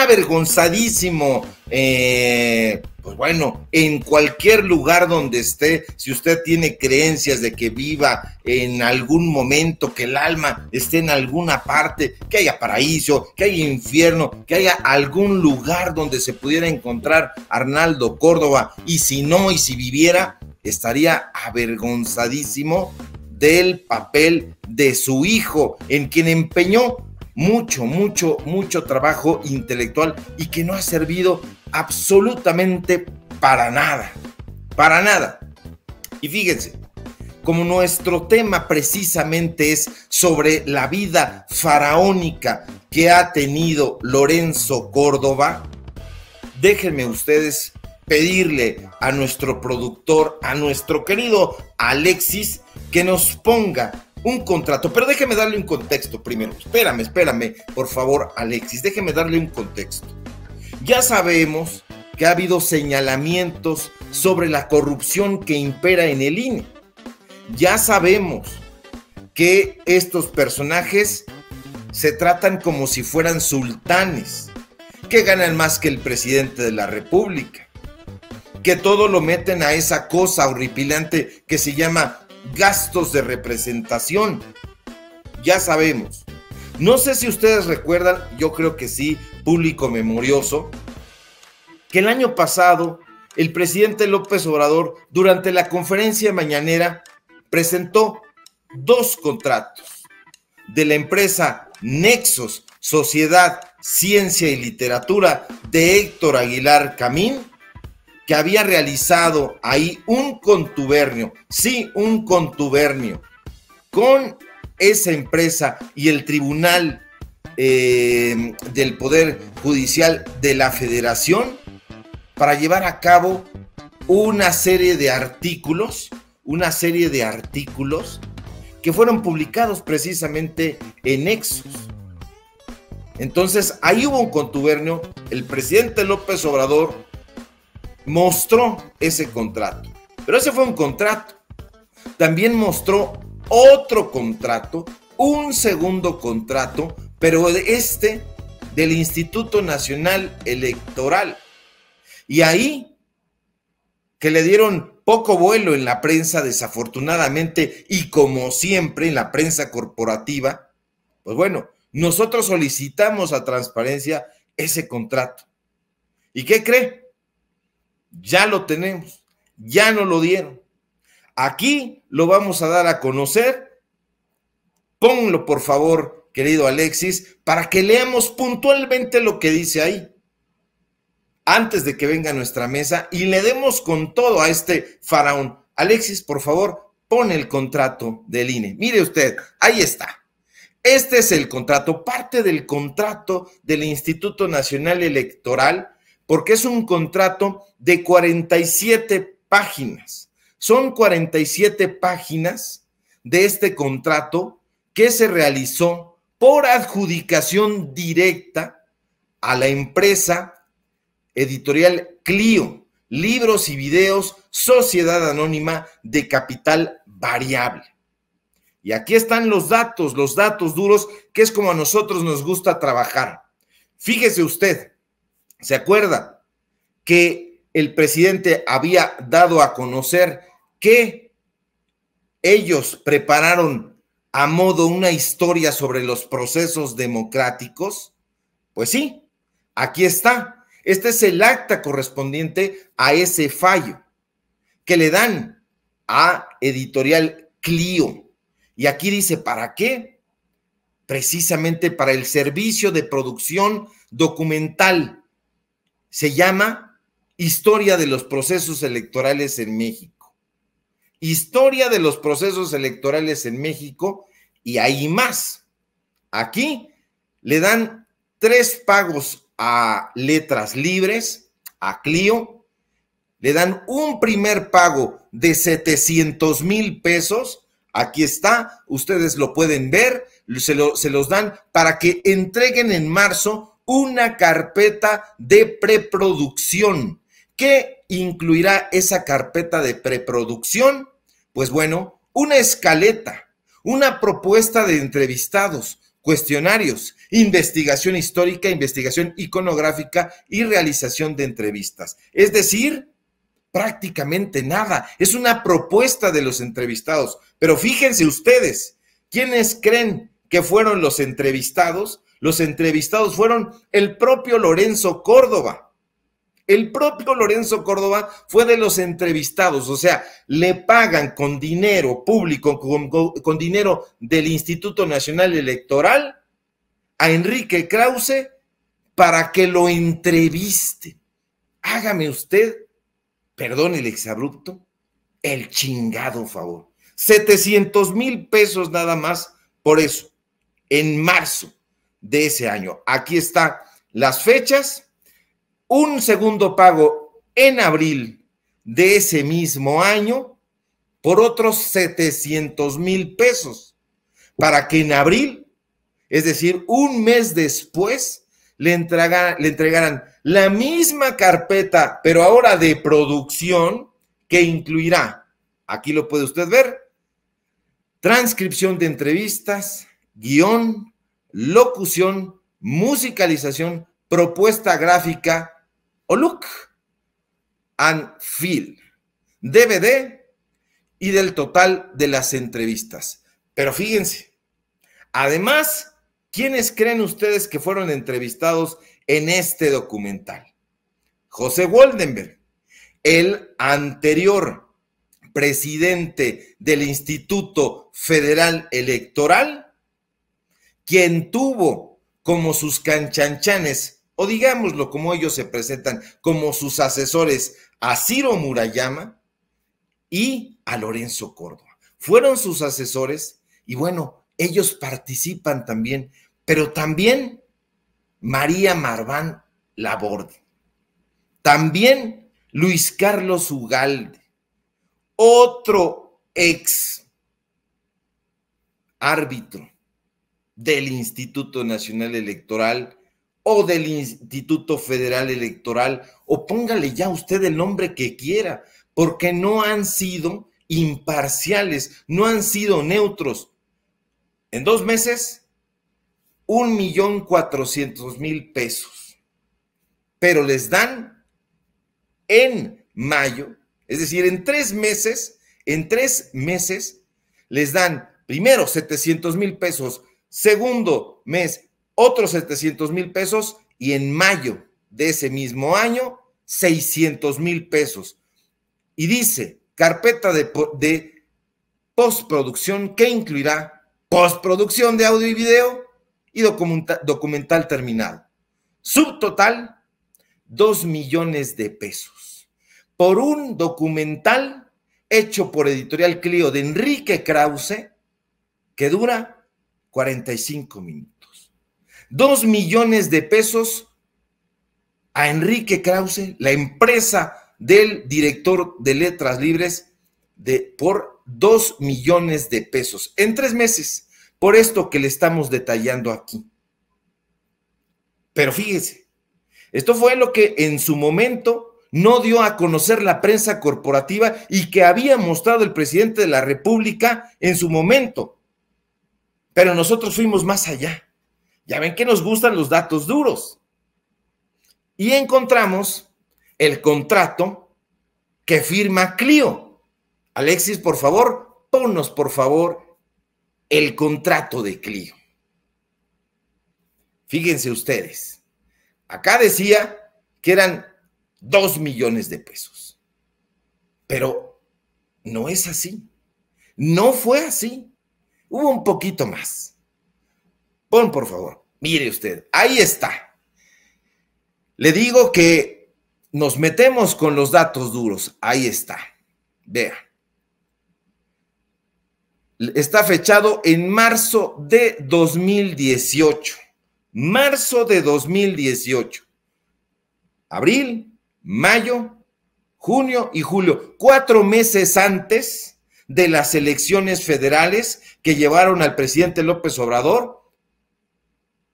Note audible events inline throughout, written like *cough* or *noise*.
avergonzadísimo. Eh, pues bueno, en cualquier lugar donde esté, si usted tiene creencias de que viva en algún momento, que el alma esté en alguna parte, que haya paraíso, que haya infierno, que haya algún lugar donde se pudiera encontrar Arnaldo Córdoba, y si no, y si viviera, estaría avergonzadísimo del papel de su hijo, en quien empeñó mucho, mucho, mucho trabajo intelectual y que no ha servido absolutamente para nada, para nada. Y fíjense, como nuestro tema precisamente es sobre la vida faraónica que ha tenido Lorenzo Córdoba, déjenme ustedes pedirle a nuestro productor, a nuestro querido Alexis, que nos ponga un contrato. Pero déjeme darle un contexto primero. Espérame, espérame, por favor, Alexis, déjeme darle un contexto. Ya sabemos que ha habido señalamientos sobre la corrupción que impera en el INE. Ya sabemos que estos personajes se tratan como si fueran sultanes, que ganan más que el presidente de la República, que todo lo meten a esa cosa horripilante que se llama gastos de representación. Ya sabemos. No sé si ustedes recuerdan, yo creo que sí, público memorioso, que el año pasado el presidente López Obrador, durante la conferencia mañanera, presentó dos contratos de la empresa Nexos, Sociedad, Ciencia y Literatura de Héctor Aguilar Camín que había realizado ahí un contubernio, sí, un contubernio con esa empresa y el tribunal eh, del Poder Judicial de la Federación para llevar a cabo una serie de artículos, una serie de artículos que fueron publicados precisamente en Exos. Entonces, ahí hubo un contubernio, el presidente López Obrador mostró ese contrato. Pero ese fue un contrato. También mostró otro contrato, un segundo contrato, pero este del Instituto Nacional Electoral. Y ahí, que le dieron poco vuelo en la prensa, desafortunadamente, y como siempre en la prensa corporativa, pues bueno, nosotros solicitamos a transparencia ese contrato. ¿Y qué cree? ya lo tenemos, ya no lo dieron. Aquí lo vamos a dar a conocer. Ponlo, por favor, querido Alexis, para que leamos puntualmente lo que dice ahí antes de que venga a nuestra mesa y le demos con todo a este faraón. Alexis, por favor, pon el contrato del INE. Mire usted, ahí está. Este es el contrato, parte del contrato del Instituto Nacional Electoral porque es un contrato de 47 páginas. Son 47 páginas de este contrato que se realizó por adjudicación directa a la empresa editorial Clio, libros y videos, sociedad anónima de capital variable. Y aquí están los datos, los datos duros, que es como a nosotros nos gusta trabajar. Fíjese usted, ¿Se acuerda que el presidente había dado a conocer que ellos prepararon a modo una historia sobre los procesos democráticos? Pues sí, aquí está. Este es el acta correspondiente a ese fallo que le dan a editorial Clio. Y aquí dice, ¿para qué? Precisamente para el servicio de producción documental se llama Historia de los procesos electorales en México. Historia de los procesos electorales en México y hay más. Aquí le dan tres pagos a Letras Libres, a Clio, le dan un primer pago de 700 mil pesos. Aquí está, ustedes lo pueden ver, se, se, los dan para que entreguen en marzo una carpeta de preproducción. ¿Qué incluirá esa carpeta de preproducción? Pues bueno, una escaleta, una propuesta de entrevistados, cuestionarios, investigación histórica, investigación iconográfica y realización de entrevistas. Es decir, prácticamente nada. Es una propuesta de los entrevistados. Pero fíjense ustedes, ¿quiénes creen que fueron los entrevistados? Los entrevistados fueron el propio Lorenzo Córdoba. El propio Lorenzo Córdoba fue de los entrevistados, o sea, le pagan con dinero público, con, dinero del Instituto Nacional Electoral a Enrique Krause para que lo entreviste. Hágame usted, perdón el exabrupto, el chingado favor. 700 mil pesos nada más por eso, en marzo de ese año. Aquí están las fechas. Un segundo pago en abril de ese mismo año por otros 700 mil pesos para que en abril, es decir, un mes después, le, entregaran, le entregaran la misma carpeta, pero ahora de producción, que incluirá, aquí lo puede usted ver, transcripción de entrevistas, guión, locución, musicalización, propuesta gráfica o look and feel. DVD y del total de las entrevistas. Pero fíjense, además, ¿quiénes creen ustedes que fueron entrevistados en este documental? José Woldenberg, el anterior presidente del Instituto Federal Electoral quien tuvo como sus canchanchanes, o digámoslo como ellos se presentan, como sus asesores a Ciro Murayama y a Lorenzo Córdoba. Fueron sus asesores y bueno, ellos participan también, pero también María Marván Laborde, también Luis Carlos Ugalde, otro ex árbitro del Instituto Nacional Electoral o del Instituto Federal Electoral, o póngale ya usted el nombre que quiera, porque no han sido imparciales, no han sido neutros. En dos meses, un millón cuatrocientos mil pesos, pero les dan en mayo, es decir, en tres meses, en tres meses, les dan primero 700 mil pesos Segundo mes, otros 700 mil pesos y en mayo de ese mismo año, 600 mil pesos. Y dice, carpeta de, postproducción que incluirá postproducción de audio y video y documental terminado. Subtotal, 2 millones de pesos por un documental hecho por Editorial Clio de Enrique Krause que dura 45 minutos. Dos millones de pesos a Enrique Krause, la empresa del director de Letras Libres, de, por dos millones de pesos en tres meses, por esto que le estamos detallando aquí. Pero fíjese, esto fue lo que en su momento no dio a conocer la prensa corporativa y que había mostrado el presidente de la República en su momento. Pero nosotros fuimos más allá. Ya ven que nos gustan los datos duros. Y encontramos el contrato que firma Clio. Alexis, por favor, ponnos, por favor, el contrato de Clio. Fíjense ustedes, acá decía que eran dos millones de pesos. Pero no es así. No fue así. Hubo un poquito más. Pon, por favor. Mire usted, ahí está. Le digo que nos metemos con los datos duros. Ahí está. Vea. Está fechado en marzo de 2018. Marzo de 2018. Abril, mayo, junio y julio. Cuatro meses antes de las elecciones federales que llevaron al presidente López Obrador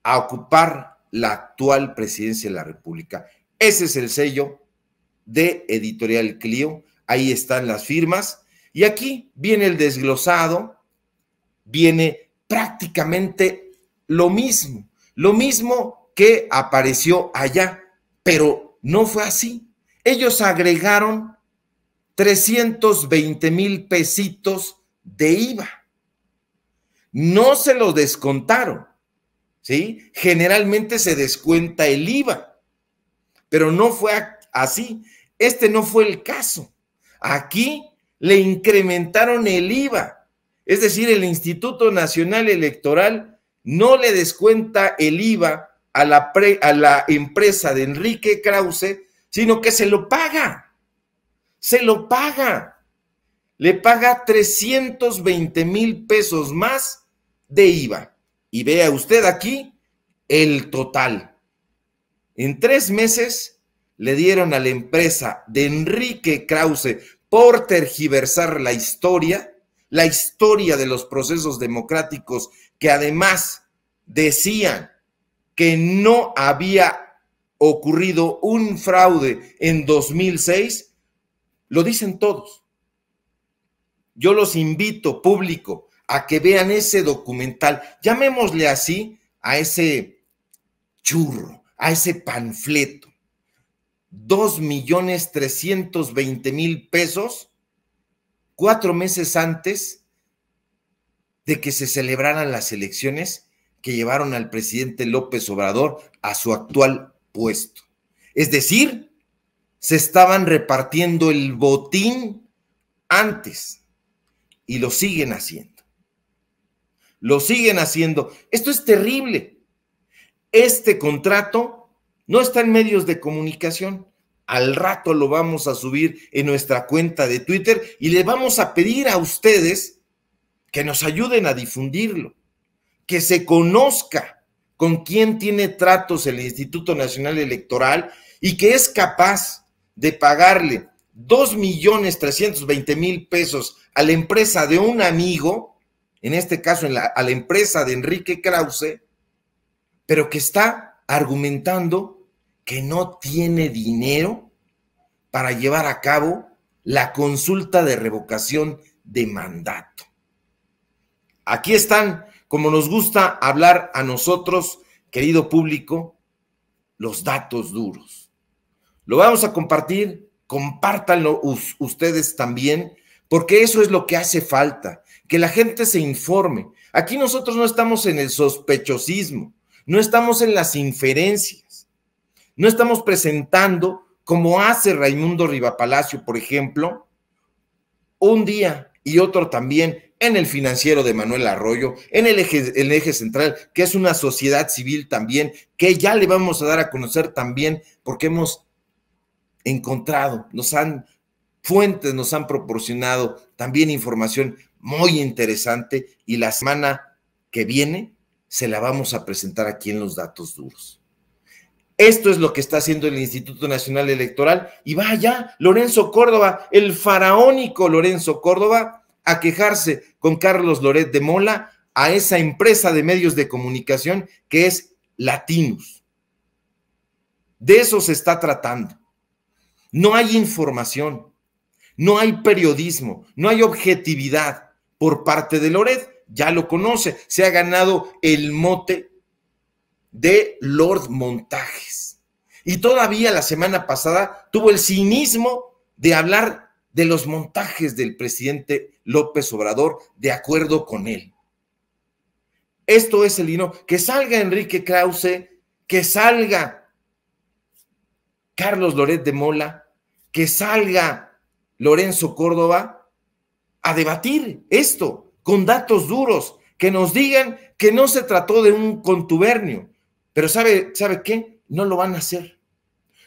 a ocupar la actual presidencia de la República. Ese es el sello de Editorial Clio. Ahí están las firmas. Y aquí viene el desglosado, viene prácticamente lo mismo, lo mismo que apareció allá, pero no fue así. Ellos agregaron 320 mil pesitos de IVA. No se lo descontaron, ¿sí? Generalmente se descuenta el IVA, pero no fue así. Este no fue el caso. Aquí le incrementaron el IVA, es decir, el Instituto Nacional Electoral no le descuenta el IVA a la, a la empresa de Enrique Krause, sino que se lo paga se lo paga. Le paga 320 mil pesos más de IVA. Y vea usted aquí el total. En tres meses le dieron a la empresa de Enrique Krause por tergiversar la historia, la historia de los procesos democráticos que además decían que no había ocurrido un fraude en 2006, lo dicen todos. Yo los invito, público, a que vean ese documental. Llamémosle así a ese churro, a ese panfleto. Dos millones trescientos veinte mil pesos cuatro meses antes de que se celebraran las elecciones que llevaron al presidente López Obrador a su actual puesto. Es decir, se estaban repartiendo el botín antes y lo siguen haciendo. Lo siguen haciendo. Esto es terrible. Este contrato no está en medios de comunicación. Al rato lo vamos a subir en nuestra cuenta de Twitter y le vamos a pedir a ustedes que nos ayuden a difundirlo, que se conozca con quién tiene tratos el Instituto Nacional Electoral y que es capaz de pagarle 2 millones 320 mil pesos a la empresa de un amigo, en este caso en a la empresa de Enrique Krause, pero que está argumentando que no tiene dinero para llevar a cabo la consulta de revocación de mandato. Aquí están, como nos gusta hablar a nosotros, querido público, los datos duros. Lo vamos a compartir, compártanlo ustedes también, porque eso es lo que hace falta, que la gente se informe. Aquí nosotros no estamos en el sospechosismo, no estamos en las inferencias, no estamos presentando, como hace Raimundo Rivapalacio, por ejemplo, un día y otro también en el financiero de Manuel Arroyo, en el eje, el eje central, que es una sociedad civil también, que ya le vamos a dar a conocer también, porque hemos encontrado, nos han, fuentes nos han proporcionado también información muy interesante y la semana que viene se la vamos a presentar aquí en los datos duros. Esto es lo que está haciendo el Instituto Nacional Electoral y vaya Lorenzo Córdoba, el faraónico Lorenzo Córdoba, a quejarse con Carlos Loret de Mola a esa empresa de medios de comunicación que es Latinus De eso se está tratando. No hay información, no hay periodismo, no hay objetividad por parte de Loret. Ya lo conoce, se ha ganado el mote de Lord Montajes. Y todavía la semana pasada tuvo el cinismo de hablar de los montajes del presidente López Obrador de acuerdo con él. Esto es el hino. Que salga Enrique Krause, que salga Carlos Loret de Mola, que salga Lorenzo Córdoba a debatir esto con datos duros, que nos digan que no se trató de un contubernio. Pero ¿sabe, ¿sabe qué? No lo van a hacer.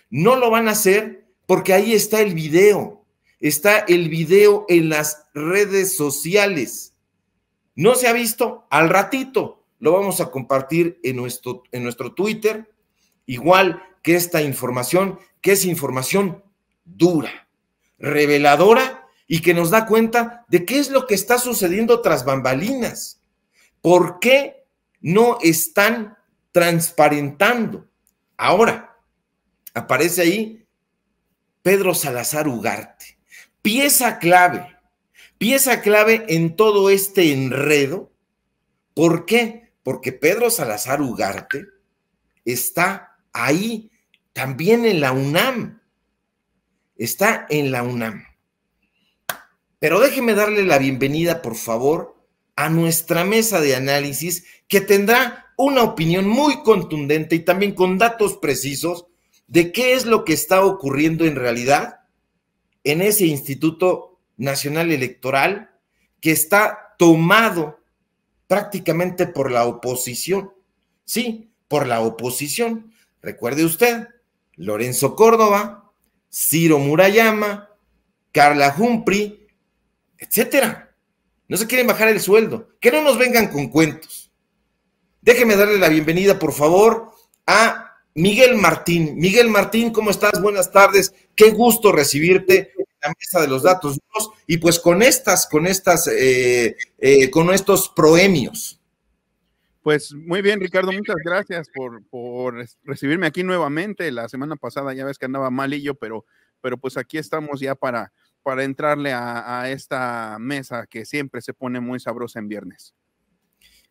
No lo van a hacer porque ahí está el video. Está el video en las redes sociales. No se ha visto al ratito. Lo vamos a compartir en nuestro, en nuestro Twitter. Igual que esta información, que es información dura, reveladora y que nos da cuenta de qué es lo que está sucediendo tras bambalinas. ¿Por qué no están transparentando? Ahora, aparece ahí Pedro Salazar Ugarte, pieza clave, pieza clave en todo este enredo. ¿Por qué? Porque Pedro Salazar Ugarte está ahí también en la UNAM. Está en la UNAM. Pero déjeme darle la bienvenida, por favor, a nuestra mesa de análisis que tendrá una opinión muy contundente y también con datos precisos de qué es lo que está ocurriendo en realidad en ese Instituto Nacional Electoral que está tomado prácticamente por la oposición. Sí, por la oposición. Recuerde usted, Lorenzo Córdoba, Ciro Murayama, Carla Humphrey, etcétera. No se quieren bajar el sueldo. Que no nos vengan con cuentos. Déjeme darle la bienvenida, por favor, a Miguel Martín. Miguel Martín, ¿cómo estás? Buenas tardes. Qué gusto recibirte en la mesa de los datos. Y pues con estas, con estas, eh, eh, con estos proemios pues muy bien, Ricardo, muchas gracias por, recibirme aquí nuevamente. La semana pasada ya ves que andaba malillo, pero, pero pues aquí estamos ya para, para entrarle a, a esta mesa que siempre se pone muy sabrosa en viernes.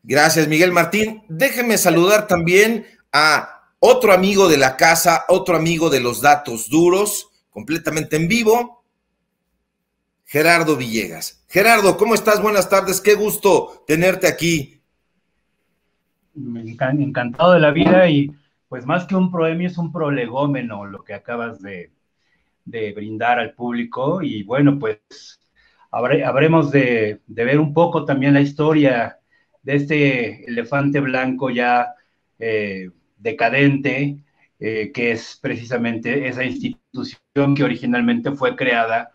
Gracias, Miguel Martín. Déjeme saludar también a otro amigo de la casa, otro amigo de los datos duros, completamente en vivo, Gerardo Villegas. Gerardo, ¿cómo estás? Buenas tardes, qué gusto tenerte aquí encantado de la vida y pues más que un proemio es un prolegómeno lo que acabas de, brindar al público y bueno, pues habremos de, ver un poco también la historia de este elefante blanco ya eh, decadente, eh, que es precisamente esa institución que originalmente fue creada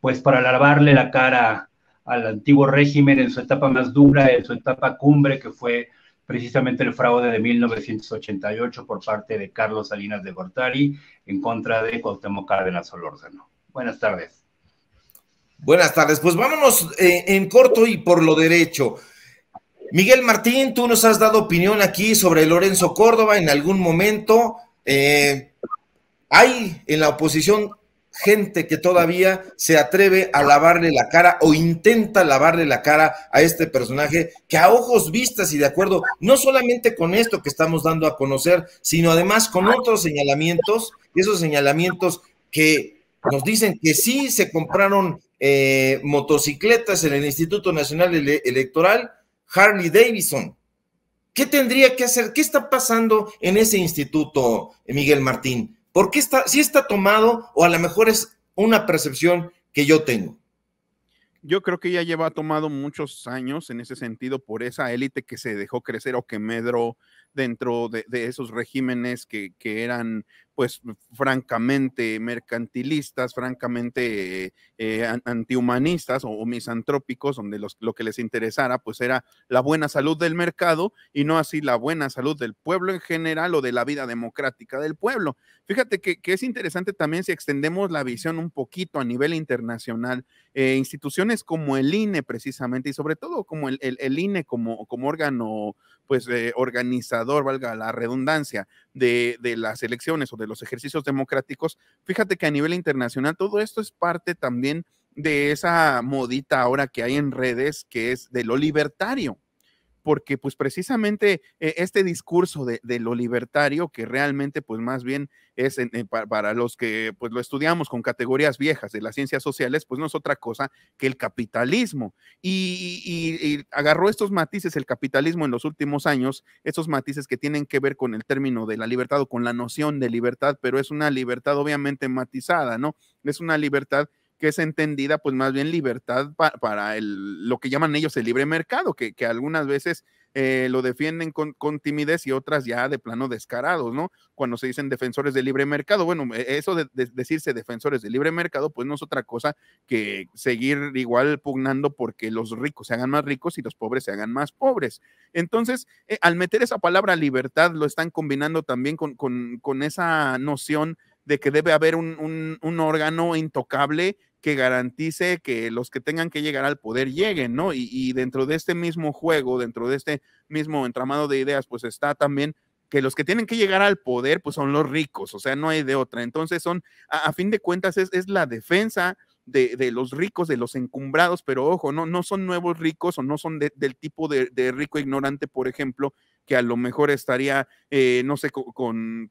pues para lavarle la cara al antiguo régimen en su etapa más dura, en su etapa cumbre, que fue precisamente el fraude de 1988 por parte de Carlos Salinas de Gortari en contra de Cuauhtémoc Cárdenas Solórzano. Buenas tardes. Buenas tardes, pues vámonos eh, en corto y por lo derecho. Miguel Martín, tú nos has dado opinión aquí sobre Lorenzo Córdoba en algún momento. Eh, hay en la oposición gente que todavía se atreve a lavarle la cara o intenta lavarle la cara a este personaje que a ojos vistas y de acuerdo no solamente con esto que estamos dando a conocer, sino además con otros señalamientos, esos señalamientos que nos dicen que sí se compraron eh, motocicletas en el Instituto Nacional Electoral, Harley Davidson. ¿Qué tendría que hacer? ¿Qué está pasando en ese instituto, Miguel Martín? porque está, si está tomado o a lo mejor es una percepción que yo tengo? Yo creo que ya lleva tomado muchos años en ese sentido por esa élite que se dejó crecer o que Medro dentro de, esos regímenes que, eran, pues, francamente mercantilistas, francamente eh, eh, antihumanistas o, misantrópicos, donde lo que les interesara, pues, era la buena salud del mercado y no así la buena salud del pueblo en general o de la vida democrática del pueblo. Fíjate que, es interesante también si extendemos la visión un poquito a nivel internacional, eh, instituciones como el INE precisamente y sobre todo como el, INE como órgano pues eh, organizador, valga la redundancia, de, de, las elecciones o de los ejercicios democráticos, fíjate que a nivel internacional todo esto es parte también de esa modita ahora que hay en redes que es de lo libertario porque pues precisamente eh, este discurso de, lo libertario, que realmente pues más bien es para, los que pues lo estudiamos con categorías viejas de las ciencias sociales, pues no es otra cosa que el capitalismo. Y, y, y agarró estos matices, el capitalismo en los últimos años, estos matices que tienen que ver con el término de la libertad o con la noción de libertad, pero es una libertad obviamente matizada, ¿no? Es una libertad que es entendida pues más bien libertad para lo que llaman ellos el libre mercado, que, que algunas veces eh, lo defienden con, timidez y otras ya de plano descarados, ¿no? Cuando se dicen defensores del libre mercado, bueno, e, eso de, decirse defensores del libre mercado, pues no es otra cosa que seguir igual pugnando porque los ricos se hagan más ricos y los pobres se hagan más pobres. Entonces, eh, al meter esa palabra libertad, lo están combinando también con, esa noción de que debe haber un órgano intocable que garantice que los que tengan que llegar al poder lleguen, ¿no? Y, dentro de este mismo juego, dentro de este mismo entramado de ideas, pues está también que los que tienen que llegar al poder, pues son los ricos, o sea, no hay de otra. Entonces son, a, fin de cuentas, es, la defensa de, los ricos, de los encumbrados, pero ojo, no, no son nuevos ricos o no son del tipo de, rico ignorante, por ejemplo, que a lo mejor estaría, eh, no sé, con,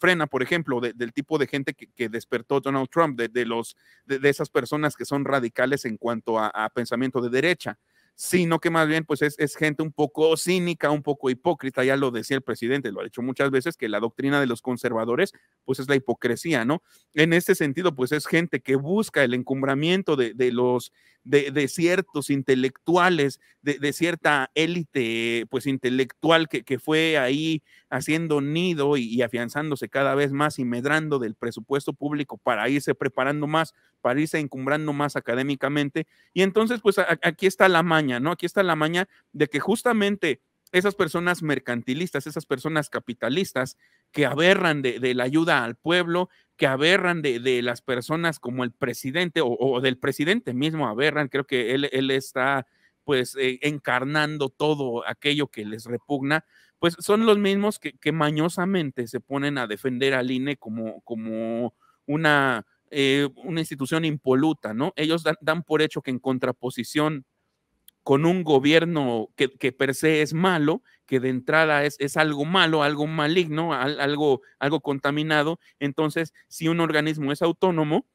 frena, por ejemplo, del tipo de gente que, despertó Donald Trump, de, los, esas personas que son radicales en cuanto a, pensamiento de derecha sino que más bien pues es, gente un poco cínica, un poco hipócrita, ya lo decía el presidente, lo ha dicho muchas veces, que la doctrina de los conservadores pues es la hipocresía, ¿no? En este sentido pues es gente que busca el encumbramiento de, de los, de, ciertos intelectuales, de, cierta élite pues intelectual que, fue ahí haciendo nido y, afianzándose cada vez más y medrando del presupuesto público para irse preparando más, para irse encumbrando más académicamente. Y entonces pues aquí está la maña, ¿no? Aquí está la maña de que justamente esas personas mercantilistas, esas personas capitalistas que aberran de, la ayuda al pueblo, que aberran de, las personas como el presidente o, del presidente mismo aberran, creo que él, está pues eh, encarnando todo aquello que les repugna, pues son los mismos que, mañosamente se ponen a defender al INE como, como una, eh, una institución impoluta, ¿no? Ellos dan por hecho que en contraposición con un gobierno que, per se es malo, que de entrada es, algo malo, algo maligno, algo, algo contaminado. Entonces, si un organismo es autónomo,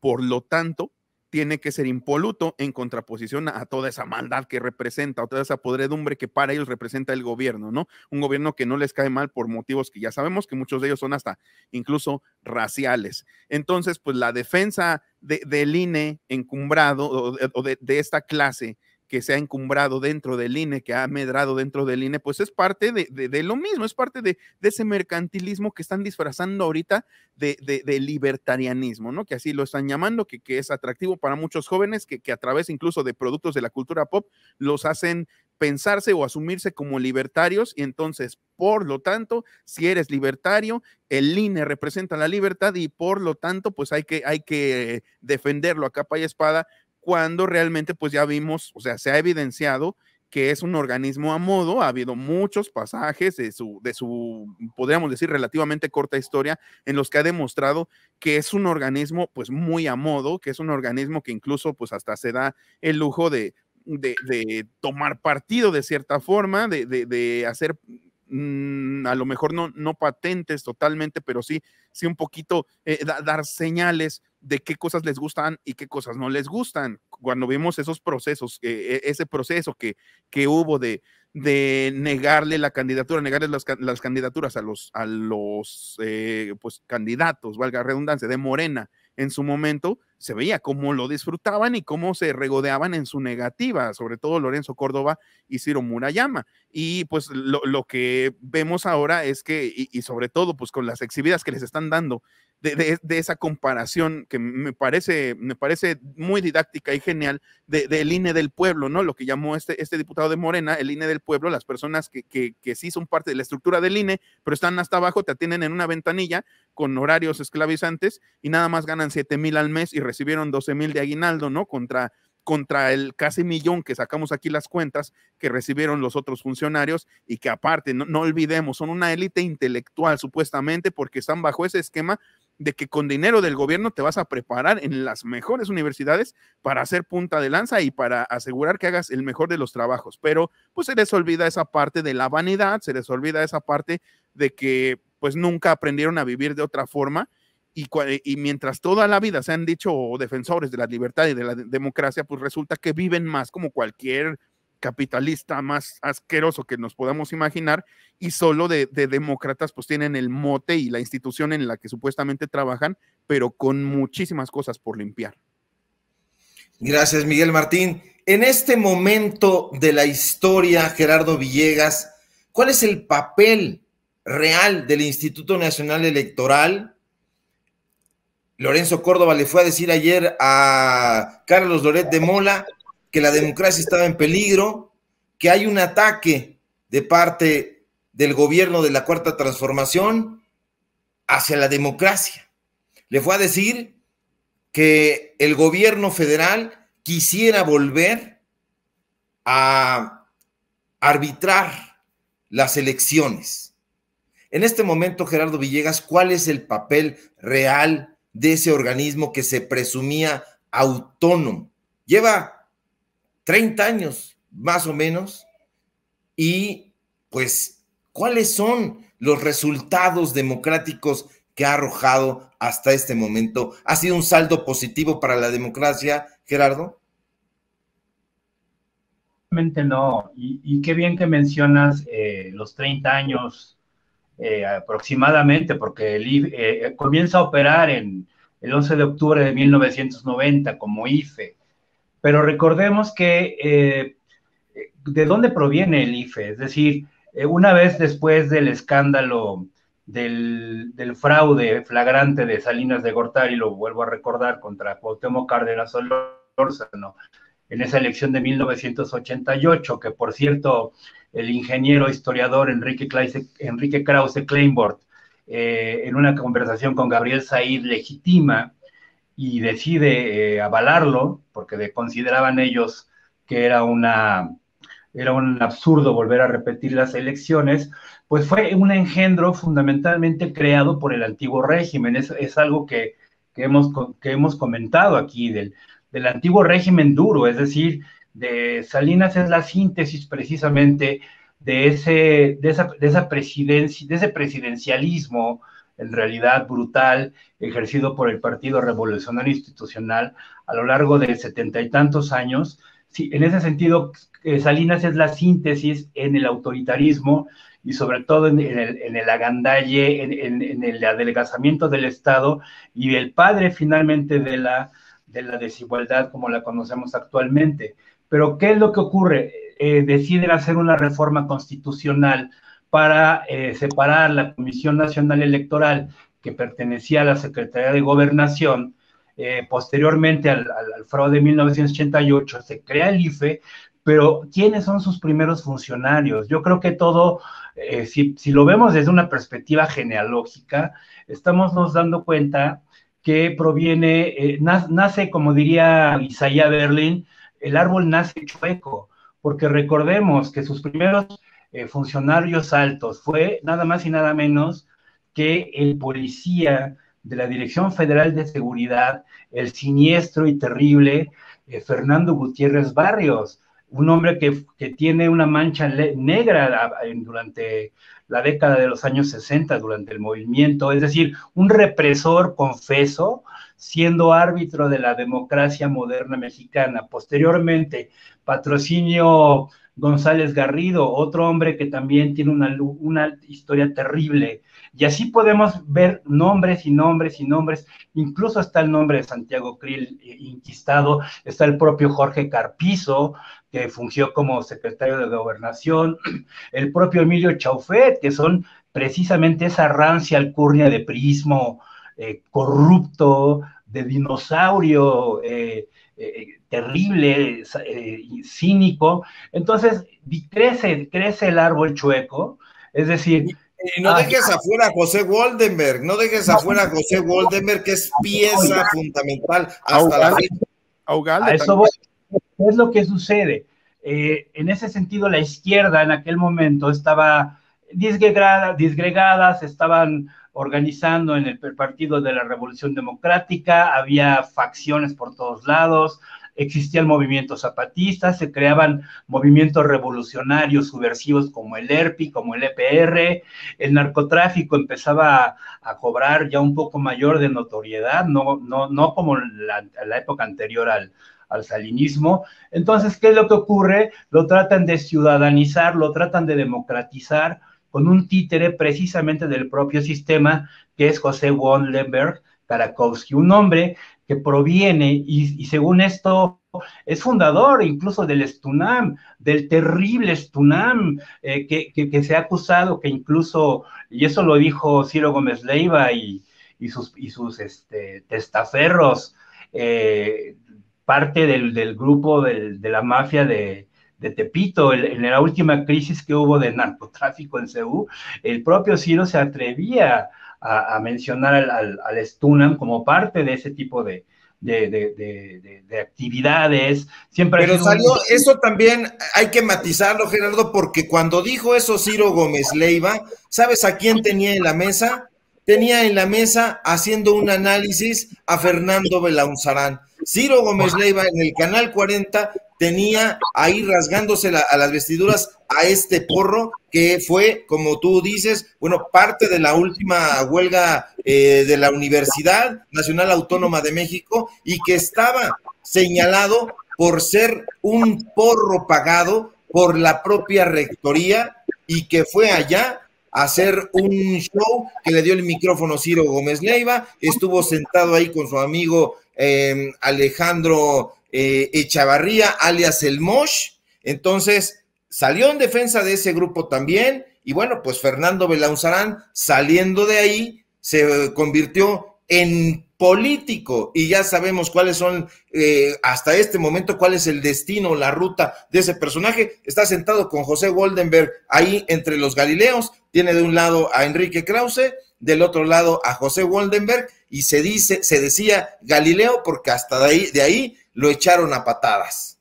por lo tanto, tiene que ser impoluto en contraposición a toda esa maldad que representa, o toda esa podredumbre que para ellos representa el gobierno, ¿no? Un gobierno que no les cae mal por motivos que ya sabemos que muchos de ellos son hasta incluso raciales. Entonces, pues la defensa del INE encumbrado o, de esta clase que se ha encumbrado dentro del INE, que ha medrado dentro del INE, pues es parte de, lo mismo, es parte de, ese mercantilismo que están disfrazando ahorita de, libertarianismo, ¿no? Que así lo están llamando, que, que es atractivo para muchos jóvenes, que, que a través incluso de productos de la cultura pop los hacen pensarse o asumirse como libertarios y entonces, por lo tanto, si eres libertario, el INE representa la libertad y por lo tanto, pues hay que, hay que defenderlo a capa y espada cuando realmente pues ya vimos, o sea, se ha evidenciado que es un organismo a modo, ha habido muchos pasajes de su, de su, podríamos decir, relativamente corta historia, en los que ha demostrado que es un organismo pues muy a modo, que es un organismo que incluso pues hasta se da el lujo de, de, tomar partido de cierta forma, de, hacer mm, a lo mejor no, no patentes totalmente, pero sí, sí un poquito eh, dar señales de qué cosas les gustan y qué cosas no les gustan. Cuando vimos esos procesos, eh, e, ese proceso que, que hubo de, negarle la candidatura, negarle las, candidaturas a los, a los eh, pues, candidatos, valga redundancia, de Morena en su momento, se veía cómo lo disfrutaban y cómo se regodeaban en su negativa, sobre todo Lorenzo Córdoba y Ciro Murayama. Y pues lo, que vemos ahora es que, y, y sobre todo pues con las exhibidas que les están dando de, esa comparación que me parece, me parece muy didáctica y genial del INE del pueblo, ¿no? Lo que llamó este, este diputado de Morena, el INE del pueblo, las personas que, sí son parte de la estructura del INE, pero están hasta abajo, te atienden en una ventanilla con horarios esclavizantes y nada más ganan 7 mil al mes y recibieron 12 mil de aguinaldo, ¿no? Contra contra el casi millón que sacamos aquí las cuentas que recibieron los otros funcionarios y que aparte, no, no olvidemos, son una élite intelectual supuestamente porque están bajo ese esquema de que con dinero del gobierno te vas a preparar en las mejores universidades para hacer punta de lanza y para asegurar que hagas el mejor de los trabajos. Pero pues se les olvida esa parte de la vanidad, se les olvida esa parte de que pues nunca aprendieron a vivir de otra forma. Y, y mientras toda la vida se han dicho defensores de la libertad y de la democracia, pues resulta que viven más como cualquier capitalista más asqueroso que nos podamos imaginar y solo de, de, demócratas pues tienen el mote y la institución en la que supuestamente trabajan, pero con muchísimas cosas por limpiar. Gracias, Miguel Martín. En este momento de la historia, Gerardo Villegas, ¿cuál es el papel real del Instituto Nacional Electoral? Lorenzo Córdoba le fue a decir ayer a Carlos Loret de Mola que la democracia estaba en peligro, que hay un ataque de parte del gobierno de la Cuarta Transformación hacia la democracia. Le fue a decir que el gobierno federal quisiera volver a arbitrar las elecciones. En este momento, Gerardo Villegas, ¿cuál es el papel real de ese organismo que se presumía autónomo? Lleva 30 años más o menos, y pues, ¿cuáles son los resultados democráticos que ha arrojado hasta este momento? ¿Ha sido un saldo positivo para la democracia, Gerardo? no, y, qué bien que mencionas eh, los 30 años eh, aproximadamente, porque el, eh, comienza a operar en el 11 de octubre de 1990 como IFE, pero recordemos que eh, de dónde proviene el IFE, es decir, eh, una vez después del escándalo del, fraude flagrante de Salinas de Gortari, lo vuelvo a recordar, contra Cuauhtémoc Cárdenas Olorzano, en esa elección de 1988, que por cierto, el ingeniero historiador Enrique, Krause Kleinbord, eh, en una conversación con Gabriel Said, legitima y decide eh, avalarlo, porque consideraban ellos que era, una, era un absurdo volver a repetir las elecciones, pues fue un engendro fundamentalmente creado por el antiguo régimen. Es, algo que, hemos, que hemos comentado aquí del, del antiguo régimen duro, es decir, de Salinas es la síntesis precisamente de ese, esa, presidencia, de ese presidencialismo en realidad brutal ejercido por el Partido Revolucionario Institucional a lo largo de setenta y tantos años. Sí, en ese sentido, eh, Salinas es la síntesis en el autoritarismo y sobre todo en el, agandalle, en, el adelgazamiento del Estado y el padre finalmente de la, desigualdad como la conocemos actualmente. Pero ¿qué es lo que ocurre? Eh, deciden hacer una reforma constitucional para eh, separar la Comisión Nacional Electoral que pertenecía a la Secretaría de Gobernación, eh, posteriormente al, fraude de 1988, se crea el IFE, pero ¿quiénes son sus primeros funcionarios? Yo creo que todo, eh, si, lo vemos desde una perspectiva genealógica, estamos nos dando cuenta que proviene, nace, como diría Isaías Berlin, el árbol nace chueco, porque recordemos que sus primeros eh, funcionarios altos, fue nada más y nada menos que el policía de la Dirección Federal de Seguridad, el siniestro y terrible eh, Fernando Gutiérrez Barrios, un hombre que, que tiene una mancha negra durante la década de los años 60, durante el movimiento, es decir, un represor, confeso, siendo árbitro de la democracia moderna mexicana. Posteriormente, patrocinio González Garrido, otro hombre que también tiene una, una historia terrible. Y así podemos ver nombres y nombres y nombres, incluso está el nombre de Santiago Krill eh, inquistado, está el propio Jorge Carpizo, que fungió como secretario de gobernación, *clears throat* el propio Emilio Chaufet, que son precisamente esa rancia alcurnia de prismo eh, corrupto, de dinosaurio. Eh, terrible, eh, cínico. Entonces, crece, crece el árbol chueco, es decir... no ah, dejes afuera a José Woldenberg, no dejes afuera a José Woldenberg, que es pieza fundamental hasta la eso es lo que sucede. Eh, en ese sentido, la izquierda en aquel momento estaba disgregada, disgregada se estaban organizando en el Partido de la Revolución Democrática, había facciones por todos lados, existía el movimiento zapatista, se creaban movimientos revolucionarios subversivos como el ERPI, como el EPR, el narcotráfico empezaba a, cobrar ya un poco mayor de notoriedad, no, no, no como la, la época anterior al, salinismo. Entonces, ¿qué es lo que ocurre? Lo tratan de ciudadanizar, lo tratan de democratizar con un títere precisamente del propio sistema, que es José Lemberg Karakowski, un hombre que proviene, y, según esto, es fundador incluso del Stunam, del terrible Stunam eh, que, se ha acusado, que incluso, y eso lo dijo Ciro Gómez Leiva y, y sus, y sus este, testaferros, eh, parte del, grupo de la mafia de, Tepito, en la última crisis que hubo de narcotráfico en Seúl, el propio Ciro se atrevía a, mencionar al, al, como parte de ese tipo de, de, de, actividades. Siempre Pero salió, eso también hay que matizarlo, Gerardo, porque cuando dijo eso Ciro Gómez Leiva, ¿sabes a quién tenía en la mesa? Tenía en la mesa haciendo un análisis a Fernando Belaunzarán. Ciro Gómez Leiva en el Canal 40 tenía ahí rasgándose a las vestiduras a este porro que fue, como tú dices, bueno, parte de la última huelga eh, de la Universidad Nacional Autónoma de México y que estaba señalado por ser un porro pagado por la propia rectoría y que fue allá a hacer un show que le dio el micrófono Ciro Gómez Leiva, estuvo sentado ahí con su amigo eh, Alejandro eh, Echavarría, alias el Mosh. Entonces, salió en defensa de ese grupo también. Y bueno, pues Fernando Belauzarán, saliendo de ahí, se convirtió en político y ya sabemos cuáles son eh, hasta este momento cuál es el destino, la ruta de ese personaje. Está sentado con José Goldenberg ahí entre los Galileos, tiene de un lado a Enrique Krause, del otro lado a José Goldenberg y se dice, se decía Galileo porque hasta de ahí, de ahí lo echaron a patadas?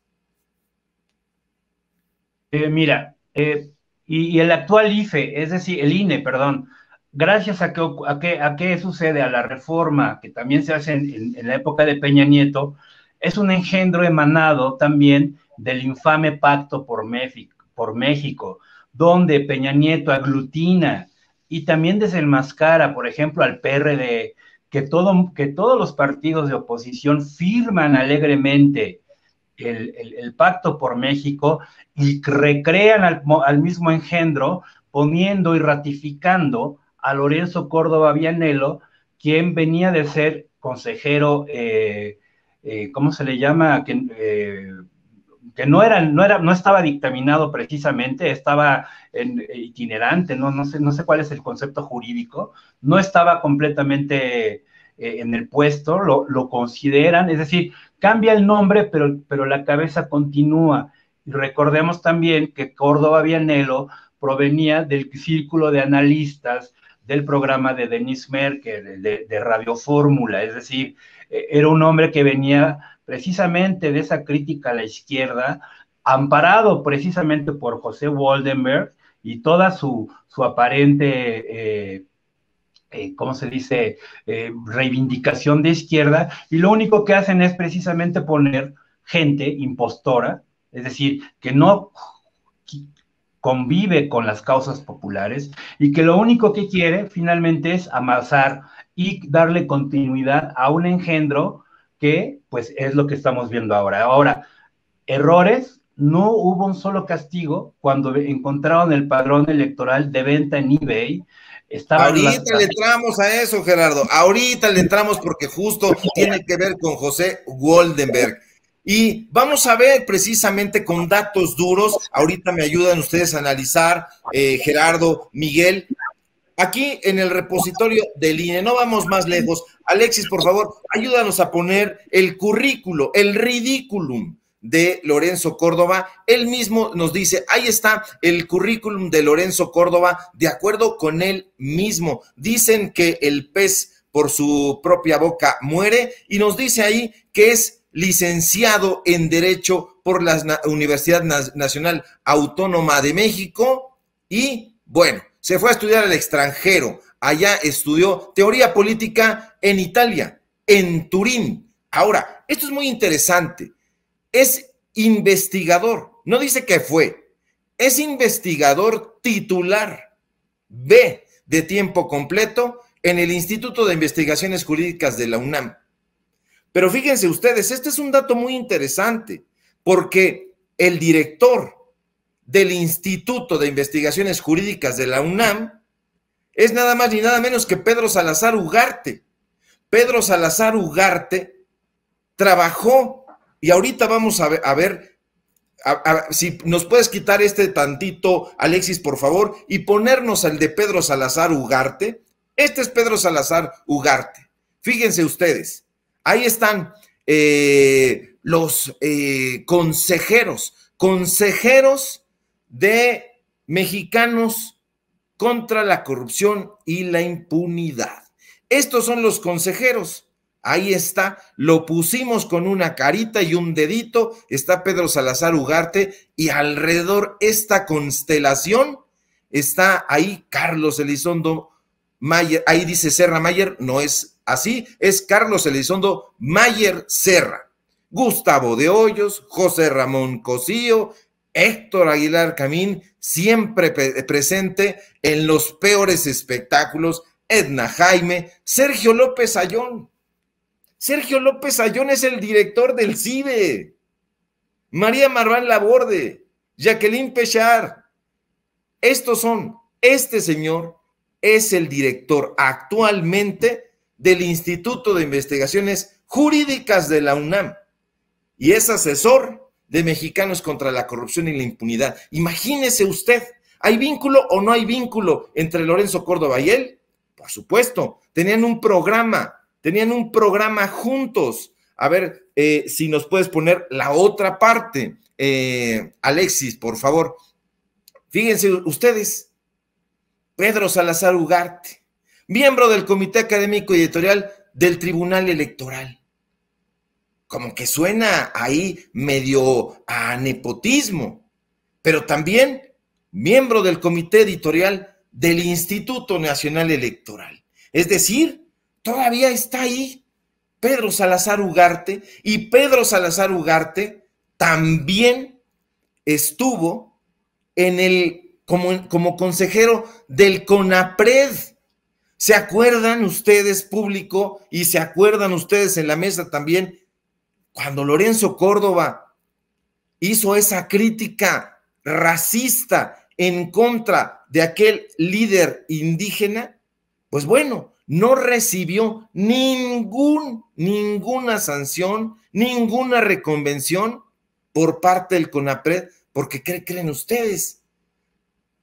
Eh, mira, eh, y, el actual IFE, es decir, el INE, perdón, gracias a que, a sucede, a la reforma que también se hace en, la época de Peña Nieto, es un engendro emanado también del infame pacto por por México donde Peña Nieto aglutina y también desenmascara, por ejemplo, al PRD, que, todo, que todos los partidos de oposición firman alegremente el, pacto por México y recrean al, mismo engendro poniendo y ratificando a Lorenzo Córdoba Vianelo, quien venía de ser consejero, eh, eh, ¿cómo se le llama? Eh, que no era, no era, no estaba dictaminado precisamente, estaba en, itinerante, no, no, sé, no sé cuál es el concepto jurídico, no estaba completamente eh, en el puesto, lo, lo, consideran, es decir, cambia el nombre, pero, pero la cabeza continúa. Y recordemos también que Córdoba Vianelo provenía del círculo de analistas del programa de Denis Merkel, de, de Radio Fórmula, es decir, e, era un hombre que venía precisamente de esa crítica a la izquierda, amparado precisamente por José Waldenberg y toda su, aparente... Eh, eh, ¿cómo se dice?, eh, reivindicación de izquierda, y lo único que hacen es precisamente poner gente impostora, es decir, que no convive con las causas populares y que lo único que quiere finalmente es amasar y darle continuidad a un engendro que pues es lo que estamos viendo ahora. Ahora, errores, no hubo un solo castigo cuando encontraron el padrón electoral de venta en eBay. Ahorita le entramos a eso, Gerardo. Ahorita le entramos porque justo tiene que ver con José Goldenberg. Y vamos a ver precisamente con datos duros, ahorita me ayudan ustedes a analizar, eh, Gerardo, Miguel, aquí en el repositorio del INE. No vamos más lejos. Alexis, por favor, ayúdanos a poner el currículo, el ridículum de Lorenzo Córdoba. Él mismo nos dice, ahí está el currículum de Lorenzo Córdoba, de acuerdo con él mismo. Dicen que el pez por su propia boca muere y nos dice ahí que es licenciado en Derecho por la Universidad Nacional Autónoma de México y, bueno, se fue a estudiar al extranjero. Allá estudió teoría política en Italia, en Turín. Ahora, esto es muy interesante. Es investigador. No dice que fue. Es investigador titular. B de tiempo completo en el Instituto de Investigaciones Jurídicas de la UNAM. Pero fíjense ustedes, este es un dato muy interesante, porque el director del Instituto de Investigaciones Jurídicas de la UNAM es nada más ni nada menos que Pedro Salazar Ugarte. Pedro Salazar Ugarte trabajó, y ahorita vamos a ver, si nos puedes quitar este tantito, Alexis, por favor, y ponernos el de Pedro Salazar Ugarte. Este es Pedro Salazar Ugarte. Fíjense ustedes, ahí están eh, los eh, consejeros, consejeros de mexicanos contra la corrupción y la impunidad. Estos son los consejeros. Ahí está, lo pusimos con una carita y un dedito, está Pedro Salazar Ugarte y alrededor esta constelación está ahí Carlos Elizondo Mayer, ahí dice Serra Mayer, no es así, es Carlos Elizondo Mayer Serra. Gustavo de Hoyos, José Ramón Cosío, Héctor Aguilar Camín, siempre presente en los peores espectáculos, Edna Jaime, Sergio López Ayón. Sergio López Ayón es el director del CIBE. María Marván Laborde, Jacqueline Pechar. Estos son, este señor es el director actualmente del Instituto de Investigaciones Jurídicas de la UNAM y es asesor de mexicanos contra la corrupción y la impunidad. Imagínese usted, ¿hay vínculo o no hay vínculo entre Lorenzo Córdoba y él? Por supuesto, tenían un programa, tenían un programa juntos. A ver eh, si nos puedes poner la otra parte, eh, Alexis, por favor. Fíjense ustedes, Pedro Salazar Ugarte, miembro del Comité Académico Editorial del Tribunal Electoral como que suena ahí medio a nepotismo, pero también miembro del comité editorial del Instituto Nacional Electoral. Es decir, todavía está ahí Pedro Salazar Ugarte y Pedro Salazar Ugarte también estuvo en el como, como consejero del CONAPRED. ¿Se acuerdan ustedes, público? Y se acuerdan ustedes en la mesa también cuando Lorenzo Córdoba hizo esa crítica racista en contra de aquel líder indígena, pues bueno, no recibió ningún, ninguna sanción, ninguna reconvención por parte del CONAPRED, porque ¿qué creen ustedes?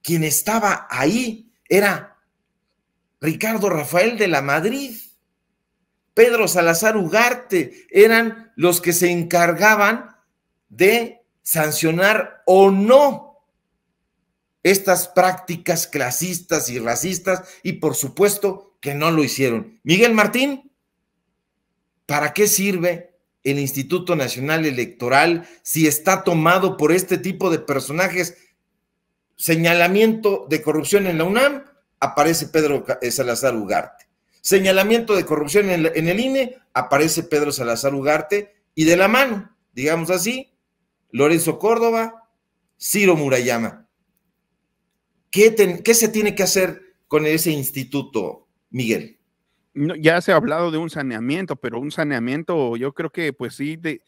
Quien estaba ahí era Ricardo Rafael de la Madrid. Pedro Salazar Ugarte, eran los que se encargaban de sancionar o no estas prácticas clasistas y racistas y por supuesto que no lo hicieron. Miguel Martín, ¿para qué sirve el Instituto Nacional Electoral si está tomado por este tipo de personajes? Señalamiento de corrupción en la UNAM, aparece Pedro eh, Salazar Ugarte. Señalamiento de corrupción en el, INE, aparece Pedro Salazar Ugarte y de la mano, digamos así, Lorenzo Córdoba, Ciro Murayama. ¿Qué, se tiene que hacer con ese instituto, Miguel? ya se ha hablado de un saneamiento, pero un saneamiento yo creo que pues sí de,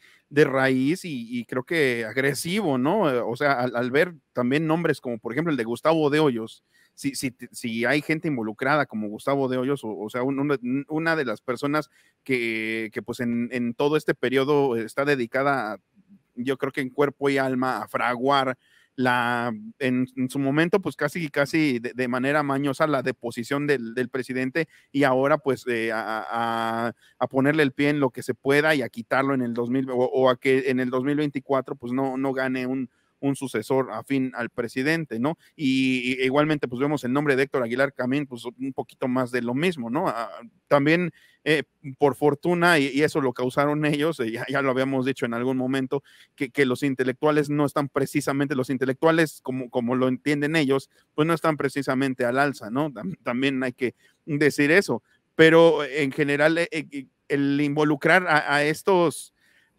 raíz y, creo que agresivo, ¿no? O sea, al, ver también nombres como por ejemplo el de Gustavo de Hoyos, si, si, si hay gente involucrada como Gustavo de Hoyos, o, sea, una de las personas que, que pues en, en, todo este periodo está dedicada, yo creo que en cuerpo y alma, a fraguar la en, su momento pues casi casi de, manera mañosa la deposición del, presidente y ahora pues eh, a, ponerle el pie en lo que se pueda y a quitarlo en el 2000 o a que en el 2024 pues no no gane un un sucesor afín al presidente, ¿no? Y, e igualmente, pues vemos el nombre de Héctor Aguilar Camín, pues un poquito más de lo mismo, ¿no? Ah, también, eh, por fortuna, y, eso lo causaron ellos, eh, ya, lo habíamos dicho en algún momento, que, los intelectuales no están precisamente, los intelectuales, como, como lo entienden ellos, pues no están precisamente al alza, ¿no? También hay que decir eso. Pero eh, en general, el involucrar a estos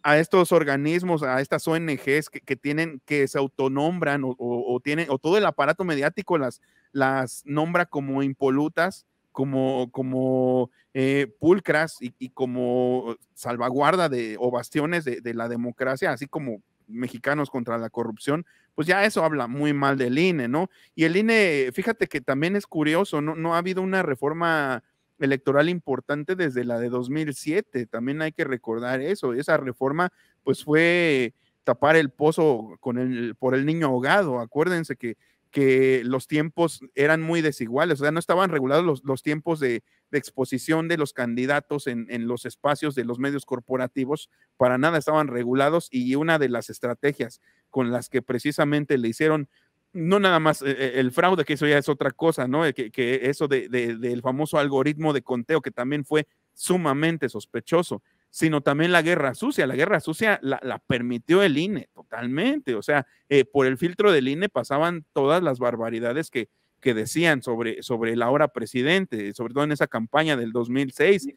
a estos organismos, a estas ONGs que, tienen, que se autonombran o, tienen, o todo el aparato mediático las, las nombra como impolutas, como, como eh, pulcras y, como salvaguarda de, o bastiones de, de, la democracia, así como mexicanos contra la corrupción, pues ya eso habla muy mal del INE, ¿no? Y el INE, fíjate que también es curioso, no, no ha habido una reforma electoral importante desde la de 2007. También hay que recordar eso. Esa reforma pues fue tapar el pozo por el niño ahogado. Acuérdense que, que los tiempos eran muy desiguales, o sea, no estaban regulados los, tiempos de, exposición de los candidatos en, en los espacios de los medios corporativos, para nada estaban regulados y una de las estrategias con las que precisamente le hicieron no nada más eh, eh, el fraude, que eso ya es otra cosa, ¿no? Eh, que, eso de, de, del famoso algoritmo de conteo, que también fue sumamente sospechoso, sino también la guerra sucia. La guerra sucia la, permitió el INE totalmente, o sea, por el filtro del INE pasaban todas las barbaridades que, que decían sobre, sobre el ahora presidente, sobre todo en esa campaña del 2006,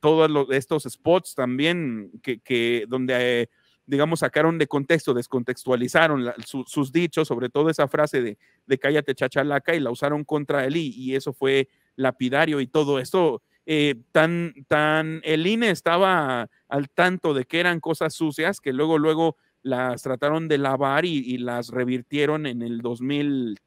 todos estos spots también que, donde digamos, sacaron de contexto, descontextualizaron sus dichos, sobre todo esa frase de, de cállate chachalaca y la usaron contra él y eso fue lapidario y todo eso. Eh, tan, tan, el INE estaba al tanto de que eran cosas sucias que luego, luego las trataron de lavar y, y las revirtieron en el 2000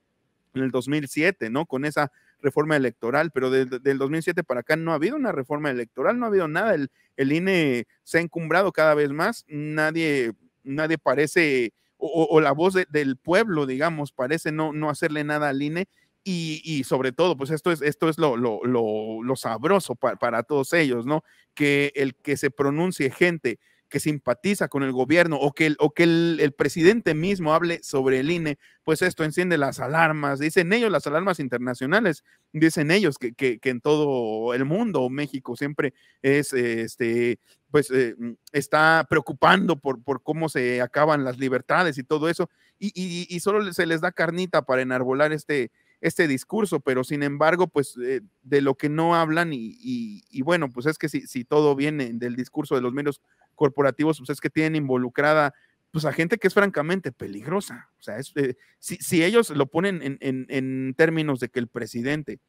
en el 2007, ¿no? Con esa reforma electoral, pero desde del 2007 para acá no ha habido una reforma electoral, no ha habido nada. El, INE se ha encumbrado cada vez más, nadie, nadie parece, o, la voz del pueblo, digamos, parece no, no hacerle nada al INE. Y, sobre todo, pues esto es, esto es lo, lo, lo, sabroso para, para, todos ellos, ¿no? Que el que se pronuncie gente que simpatiza con el gobierno o que, el, que el, presidente mismo hable sobre el INE, pues esto enciende las alarmas, dicen ellos las alarmas internacionales, dicen ellos que, en todo el mundo México siempre es, este, pues eh, mm, está preocupando por, por, cómo se acaban las libertades y todo eso, y, solo se les da carnita para enarbolar este, este discurso, pero sin embargo, pues eh, de lo que no hablan y, bueno, pues es que si, si, todo viene del discurso de los medios corporativos, pues es que tienen involucrada pues a gente que es francamente peligrosa. O sea, eh, si, ellos lo ponen en, términos de que el presidente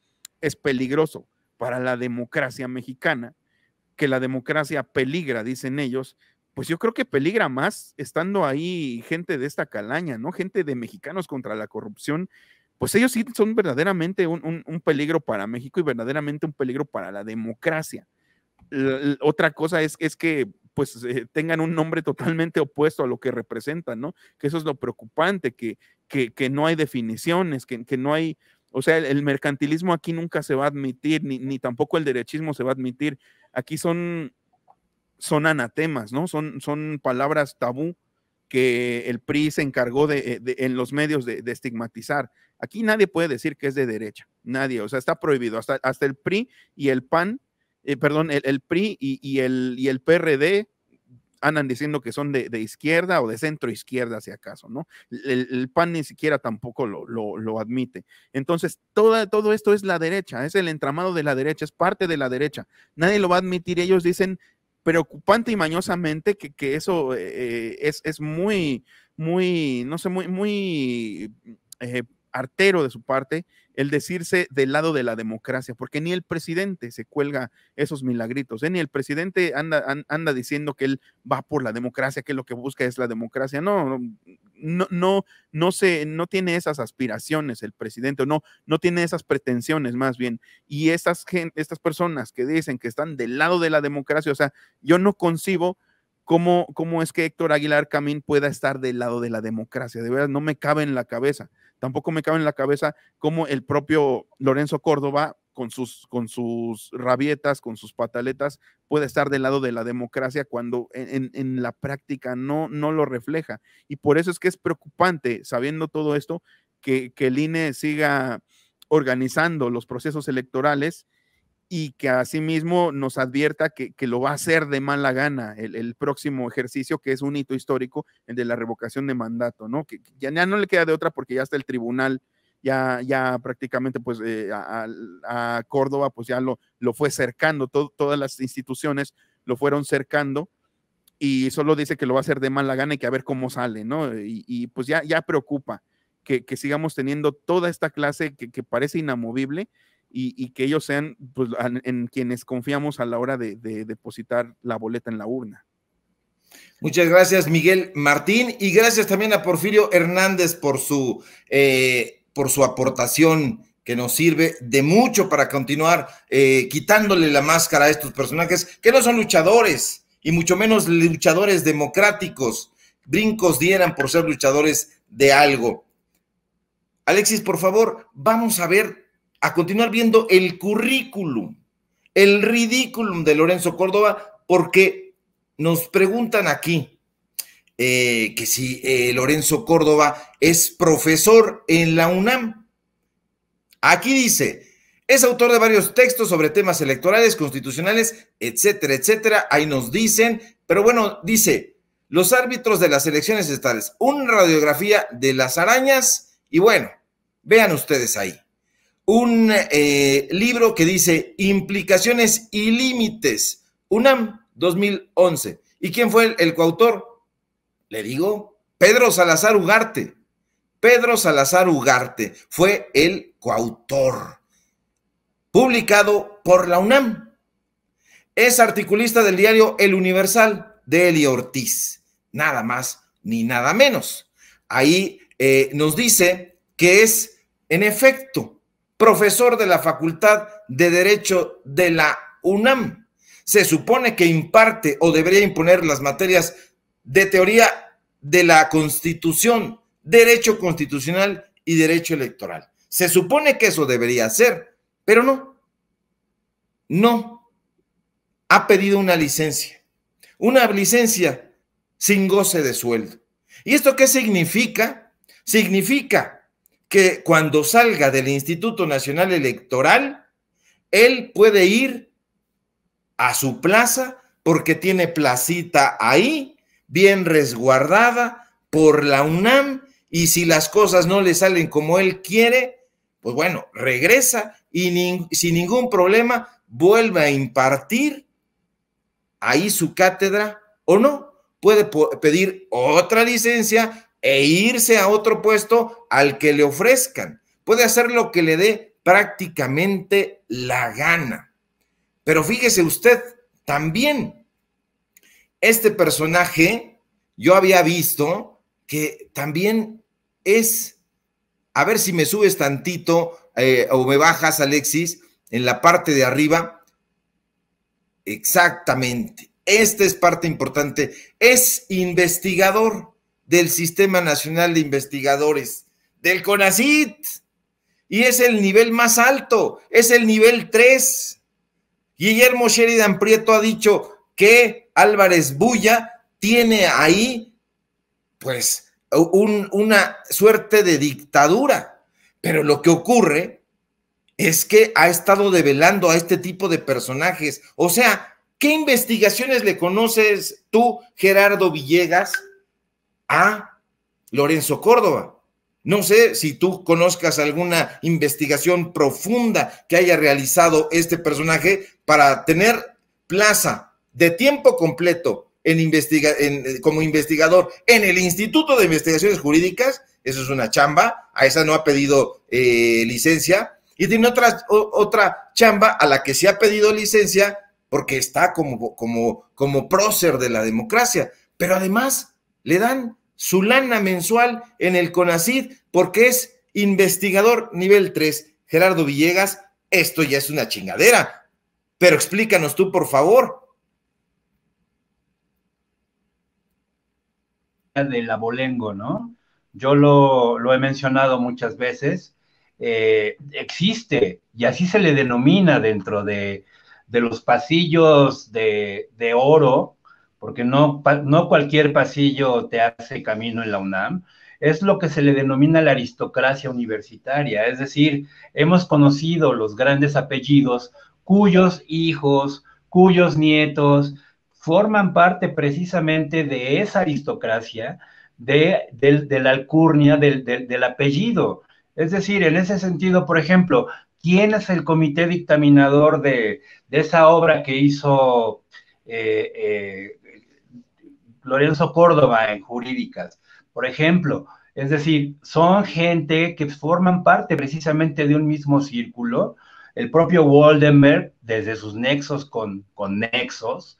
es peligroso para la democracia mexicana, que la democracia peligra, dicen ellos, pues yo creo que peligra más estando ahí gente de esta calaña, ¿no? Gente de mexicanos contra la corrupción. Pues ellos sí son verdaderamente un, peligro para México y verdaderamente un peligro para la democracia. otra cosa es, es que pues eh, tengan un nombre totalmente opuesto a lo que representan, ¿no? Que eso es lo preocupante, que, que, no hay definiciones, que, no hay, o sea, el, mercantilismo aquí nunca se va a admitir, ni, tampoco el derechismo se va a admitir. Aquí son, son anatemas, ¿no? Son, son palabras tabú que el PRI se encargó eh, de, en los medios de, de, estigmatizar. Aquí nadie puede decir que es de derecha, nadie, o sea, está prohibido. Hasta, hasta el PRI y el PAN eh, perdón, el, PRI y, el, PRD andan diciendo que son de, izquierda o de centro izquierda, si acaso, ¿no? El, PAN ni siquiera tampoco lo, admite. Entonces, todo esto es la derecha, es el entramado de la derecha, es parte de la derecha. Nadie lo va a admitir. Ellos dicen preocupante y mañosamente que, eso eh, eh, es, muy, muy, no sé, muy, muy artero de su parte el decirse del lado de la democracia, porque ni el presidente se cuelga esos milagritos, ¿eh? ni el presidente anda, anda diciendo que él va por la democracia, que lo que busca es la democracia. No, no, no, no, se, no tiene esas aspiraciones el presidente, no, no tiene esas pretensiones más bien. Y estas, estas personas que dicen que están del lado de la democracia, o sea, yo no concibo cómo, cómo es que Héctor Aguilar Camín pueda estar del lado de la democracia, de verdad, no me cabe en la cabeza. Tampoco me cabe en la cabeza cómo el propio Lorenzo Córdoba, con sus, con sus rabietas, con sus pataletas, puede estar del lado de la democracia cuando en, la práctica no, no lo refleja. Y por eso es que es preocupante, sabiendo todo esto, que, que el INE siga organizando los procesos electorales y que asimismo nos advierta que, lo va a hacer de mala gana el, próximo ejercicio, que es un hito histórico, el de la revocación de mandato, ¿no? Que, ya, ya, no le queda de otra porque ya está el tribunal, ya, ya prácticamente pues eh, a, Córdoba pues ya lo, lo fue cercando, todas las instituciones lo fueron cercando y solo dice que lo va a hacer de mala gana y que a ver cómo sale, ¿no? Y, pues ya, ya preocupa que, que, sigamos teniendo toda esta clase que parece inamovible y, que ellos sean pues, en, quienes confiamos a la hora de, depositar la boleta en la urna. Muchas gracias, Miguel Martín, y gracias también a Porfirio Hernández por su, eh, por su aportación que nos sirve de mucho para continuar eh, quitándole la máscara a estos personajes que no son luchadores y mucho menos luchadores democráticos. Brincos dieran por ser luchadores de algo. Alexis, por favor, vamos a ver a continuar viendo el currículum, el ridículum de Lorenzo Córdoba, porque nos preguntan aquí eh, que si eh, Lorenzo Córdoba es profesor en la UNAM. Aquí dice, es autor de varios textos sobre temas electorales, constitucionales, etcétera, etcétera. Ahí nos dicen, pero bueno, dice, los árbitros de las elecciones estatales, una radiografía de las arañas y bueno, vean ustedes ahí un eh, libro que dice Implicaciones y Límites, UNAM 2011. ¿Y quién fue el, coautor? Le digo, Pedro Salazar Ugarte. Pedro Salazar Ugarte fue el coautor, publicado por la UNAM. Es articulista del diario El Universal de Eli Ortiz, nada más ni nada menos. Ahí eh, nos dice que es, en efecto, profesor de la Facultad de Derecho de la UNAM. Se supone que imparte o debería imponer las materias de teoría de la Constitución, derecho constitucional y derecho electoral. Se supone que eso debería ser, pero no. No. Ha pedido una licencia. Una licencia sin goce de sueldo. ¿Y esto qué significa? Significa que cuando salga del Instituto Nacional Electoral, él puede ir a su plaza porque tiene placita ahí, bien resguardada por la UNAM, y si las cosas no le salen como él quiere, pues bueno, regresa y sin ningún problema vuelve a impartir ahí su cátedra o no, puede pedir otra licencia e irse a otro puesto al que le ofrezcan. Puede hacer lo que le dé prácticamente la gana. Pero fíjese usted también, este personaje yo había visto que también es, a ver si me subes tantito eh, o me bajas, Alexis, en la parte de arriba. Exactamente, esta es parte importante, es investigador del Sistema Nacional de Investigadores, del CONACIT. Y es el nivel más alto, es el nivel 3. Guillermo Sheridan Prieto ha dicho que Álvarez Bulla tiene ahí, pues, una suerte de dictadura. Pero lo que ocurre es que ha estado develando a este tipo de personajes. O sea, ¿qué investigaciones le conoces tú, Gerardo Villegas? a Lorenzo Córdoba. No sé si tú conozcas alguna investigación profunda que haya realizado este personaje para tener plaza de tiempo completo en eh, como investigador en el Instituto de Investigaciones Jurídicas. Eso es una chamba, a esa no ha pedido eh, licencia. Y tiene otra, otra chamba a la que sí ha pedido licencia porque está como, como, como prócer de la democracia. Pero además le dan su lana mensual en el CONACID porque es investigador nivel 3. Gerardo Villegas, esto ya es una chingadera, pero explícanos tú, por favor. Del abolengo, ¿no? Yo lo, he mencionado muchas veces. Eh, existe y así se le denomina dentro de, los pasillos de oro porque no, no cualquier pasillo te hace camino en la UNAM, es lo que se le denomina la aristocracia universitaria, es decir, hemos conocido los grandes apellidos cuyos hijos, cuyos nietos forman parte precisamente de esa aristocracia, de, la alcurnia, del, apellido. Es decir, en ese sentido, por ejemplo, ¿quién es el comité dictaminador de, esa obra que hizo eh, eh, Lorenzo Córdoba en jurídicas, por ejemplo. Es decir, son gente que forman parte precisamente de un mismo círculo. El propio Waldemar, desde sus nexos con, nexos,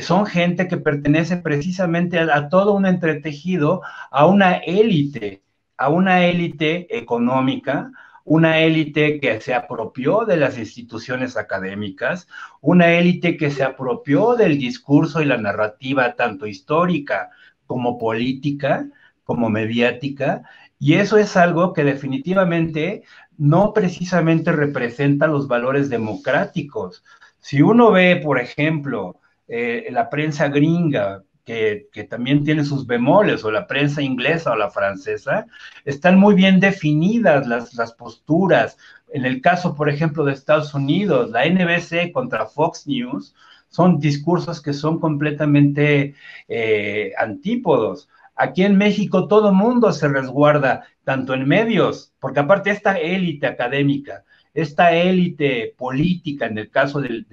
son gente que pertenece precisamente a, a, todo un entretejido, a una élite, a una élite económica, una élite que se apropió de las instituciones académicas, una élite que se apropió del discurso y la narrativa tanto histórica como política, como mediática, y eso es algo que definitivamente no precisamente representa los valores democráticos. Si uno ve, por ejemplo, eh, la prensa gringa, que, también tiene sus bemoles, o la prensa inglesa o la francesa, están muy bien definidas las, posturas. En el caso, por ejemplo, de Estados Unidos, la NBC contra Fox News, son discursos que son completamente eh, antípodos. Aquí en México todo mundo se resguarda, tanto en medios, porque aparte esta élite académica esta élite política, en el caso del,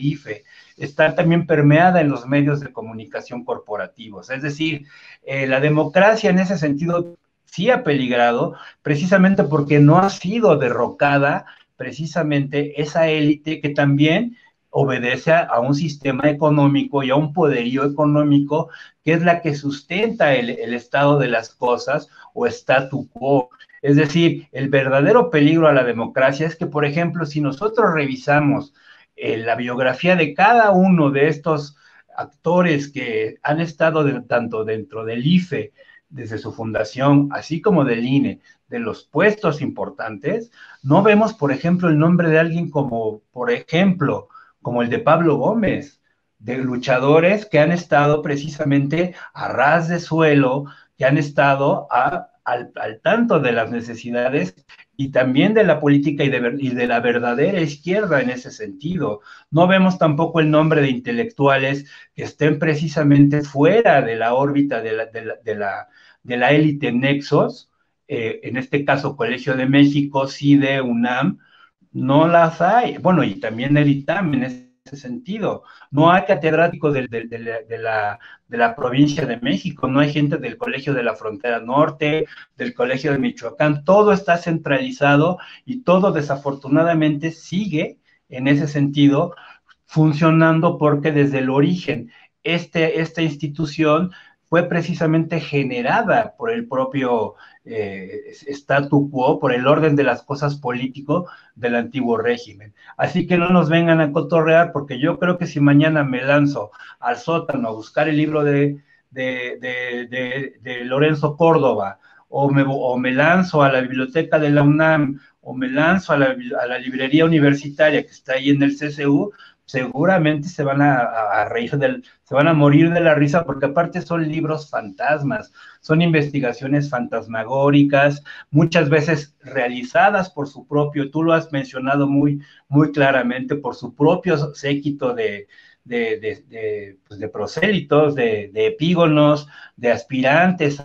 IFE, e, está también permeada en los medios de comunicación corporativos. Es decir, eh, la democracia en ese sentido sí ha peligrado, precisamente porque no ha sido derrocada precisamente esa élite que también obedece a, un sistema económico y a un poderío económico que es la que sustenta el, el estado de las cosas o statu quo. Es decir, el verdadero peligro a la democracia es que, por ejemplo, si nosotros revisamos eh, la biografía de cada uno de estos actores que han estado tanto dentro del IFE, desde su fundación, así como del INE, de los puestos importantes, no vemos, por ejemplo, el nombre de alguien como, por ejemplo, como el de Pablo Gómez, de luchadores que han estado precisamente a ras de suelo, que han estado a, al, al, tanto de las necesidades y también de la política y de, la verdadera izquierda en ese sentido. No vemos tampoco el nombre de intelectuales que estén precisamente fuera de la órbita de la, de la, de la, de la élite nexos, eh, en este caso Colegio de México, CIDE, UNAM, no las hay. Bueno, y también el ITAM en este sentido. No mm. hay catedrático de, de, la, la, provincia de México, no hay gente del Colegio de la Frontera Norte, del Colegio de Michoacán, todo está centralizado y todo desafortunadamente sigue en ese sentido funcionando porque desde el origen este, esta institución fue precisamente generada por el propio eh, statu quo, por el orden de las cosas político del antiguo régimen. Así que no nos vengan a cotorrear, porque yo creo que si mañana me lanzo al sótano a buscar el libro de, Lorenzo Córdoba, o me, o me lanzo a la biblioteca de la UNAM, o me lanzo a la, a la librería universitaria que está ahí en el CCU, seguramente se van a, reír del, se van a morir de la risa, porque aparte son libros fantasmas, son investigaciones fantasmagóricas, muchas veces realizadas por su propio, tú lo has mencionado muy, muy claramente, por su propio séquito de, de, de, pues, prosélitos, de, epígonos, de aspirantes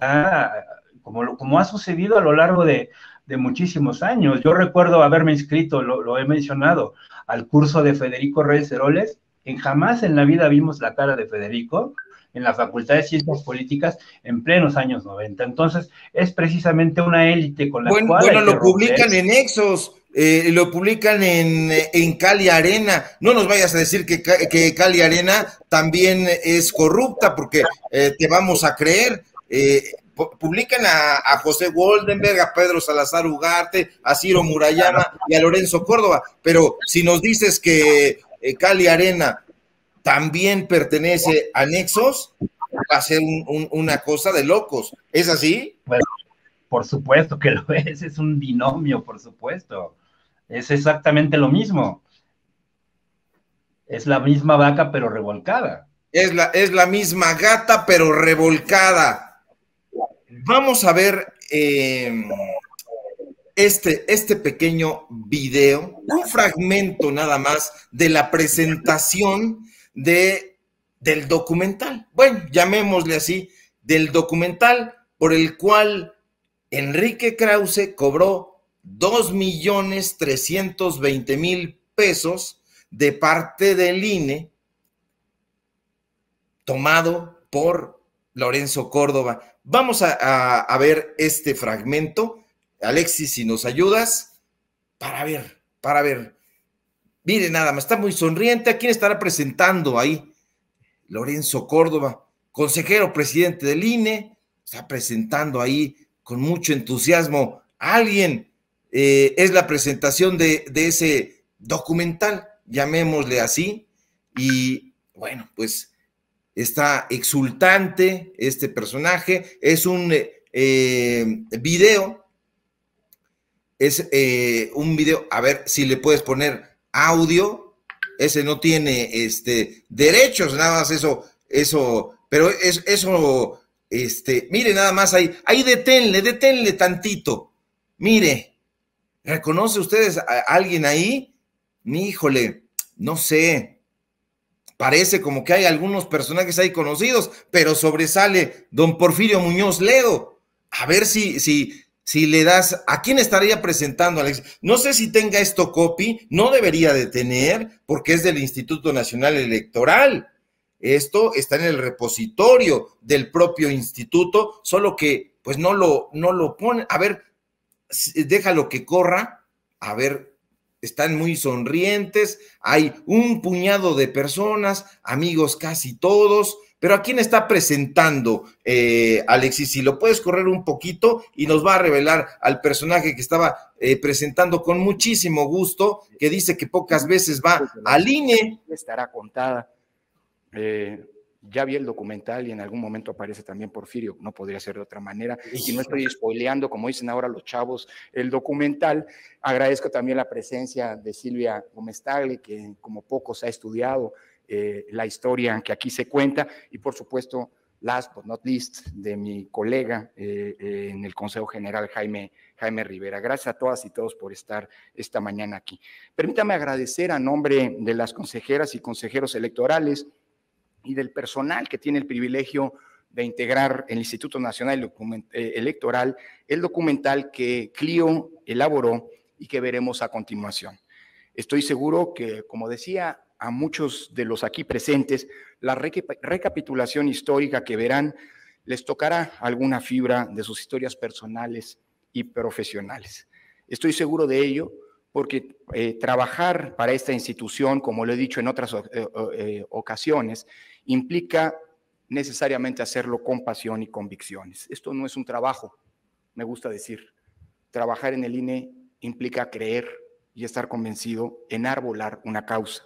como ha sucedido a lo largo de, de muchísimos años. Yo recuerdo haberme inscrito, lo, he mencionado, al curso de Federico Reyes Heroles. En jamás en la vida vimos la cara de Federico en la Facultad de Ciencias Políticas en plenos años 90. Entonces, es precisamente una élite con la cual... Bueno, lo publican en Exos, eh, lo publican en, en, Cali Arena. No nos vayas a decir que, que Cali Arena también es corrupta, porque eh, te vamos a creer. Eh, publican a, José Goldenberg, a Pedro Salazar Ugarte, a Ciro Murayama y a Lorenzo Córdoba, pero si nos dices que eh, Cali Arena también pertenece a Nexos, va a ser una cosa de locos, ¿es así? Bueno, por supuesto que lo es, es un binomio, por supuesto, es exactamente lo mismo. Es la misma vaca pero revolcada. Es la, es la misma gata pero revolcada. Vamos a ver em, este, este pequeño video, un fragmento nada más de la presentación de, del documental. Bueno, llamémosle así, del documental por el cual Enrique Krause cobró millones mil pesos de parte del INE tomado por Lorenzo Córdoba. Vamos a, ver este fragmento. Alexis, si nos ayudas, para ver, para ver. Mire, nada más, está muy sonriente. ¿A quién estará presentando ahí? Lorenzo Córdoba, consejero presidente del INE, está presentando ahí con mucho entusiasmo alguien. Eh, es la presentación de ese documental, llamémosle así. Y bueno, pues está exultante este personaje, es un eh, eh, video, es eh, un video, a ver si le puedes poner audio, ese no tiene este, derechos, nada más eso, eso, pero es, eso, este, mire nada más ahí, ahí deténle, deténle tantito, mire, ¿reconoce ustedes a alguien ahí? Híjole, no sé, parece como que hay algunos personajes ahí conocidos, pero sobresale don Porfirio Muñoz Ledo. A ver si, si, si le das, ¿a quién estaría presentando, Alex? No sé si tenga esto copy, no debería de tener, porque es del Instituto Nacional Electoral. Esto está en el repositorio del propio instituto, solo que pues no lo, no lo pone. A ver, déjalo que corra, a ver están muy sonrientes, hay un puñado de personas, amigos casi todos, pero ¿a quién está presentando eh, Alexis? Si lo puedes correr un poquito y nos va a revelar al personaje que estaba eh, presentando con muchísimo gusto, que dice que pocas veces va al INE. Estará contada. Eh, ya vi el documental y en algún momento aparece también Porfirio, no podría ser de otra manera. Y no estoy spoileando, como dicen ahora los chavos, el documental. Agradezco también la presencia de Silvia Gómez Tagle, que como pocos ha estudiado eh, la historia que aquí se cuenta. Y por supuesto, last but not least, de mi colega eh, eh, en el Consejo General, Jaime, Jaime Rivera. Gracias a todas y todos por estar esta mañana aquí. Permítame agradecer a nombre de las consejeras y consejeros electorales y del personal que tiene el privilegio de integrar el Instituto Nacional eh, Electoral el documental que Clio elaboró y que veremos a continuación. Estoy seguro que, como decía, a muchos de los aquí presentes, la recapitulación histórica que verán les tocará alguna fibra de sus historias personales y profesionales. Estoy seguro de ello porque eh, trabajar para esta institución, como lo he dicho en otras eh, eh, ocasiones, implica necesariamente hacerlo con pasión y convicciones. Esto no es un trabajo, me gusta decir. Trabajar en el INE implica creer y estar convencido, en arbolar una causa.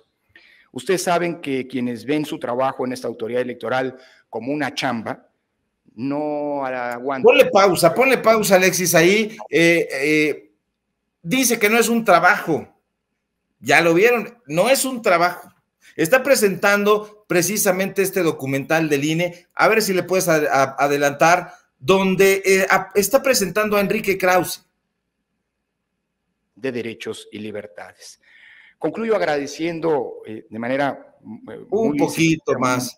Ustedes saben que quienes ven su trabajo en esta autoridad electoral como una chamba, no aguantan. Ponle pausa, ponle pausa, Alexis, ahí. Eh, dice que no es un trabajo. Ya lo vieron, no es un trabajo. Está presentando precisamente este documental del INE, a ver si le puedes adelantar, donde eh, está presentando a Enrique Krause. De derechos y libertades. Concluyo agradeciendo eh, de manera eh, un poquito más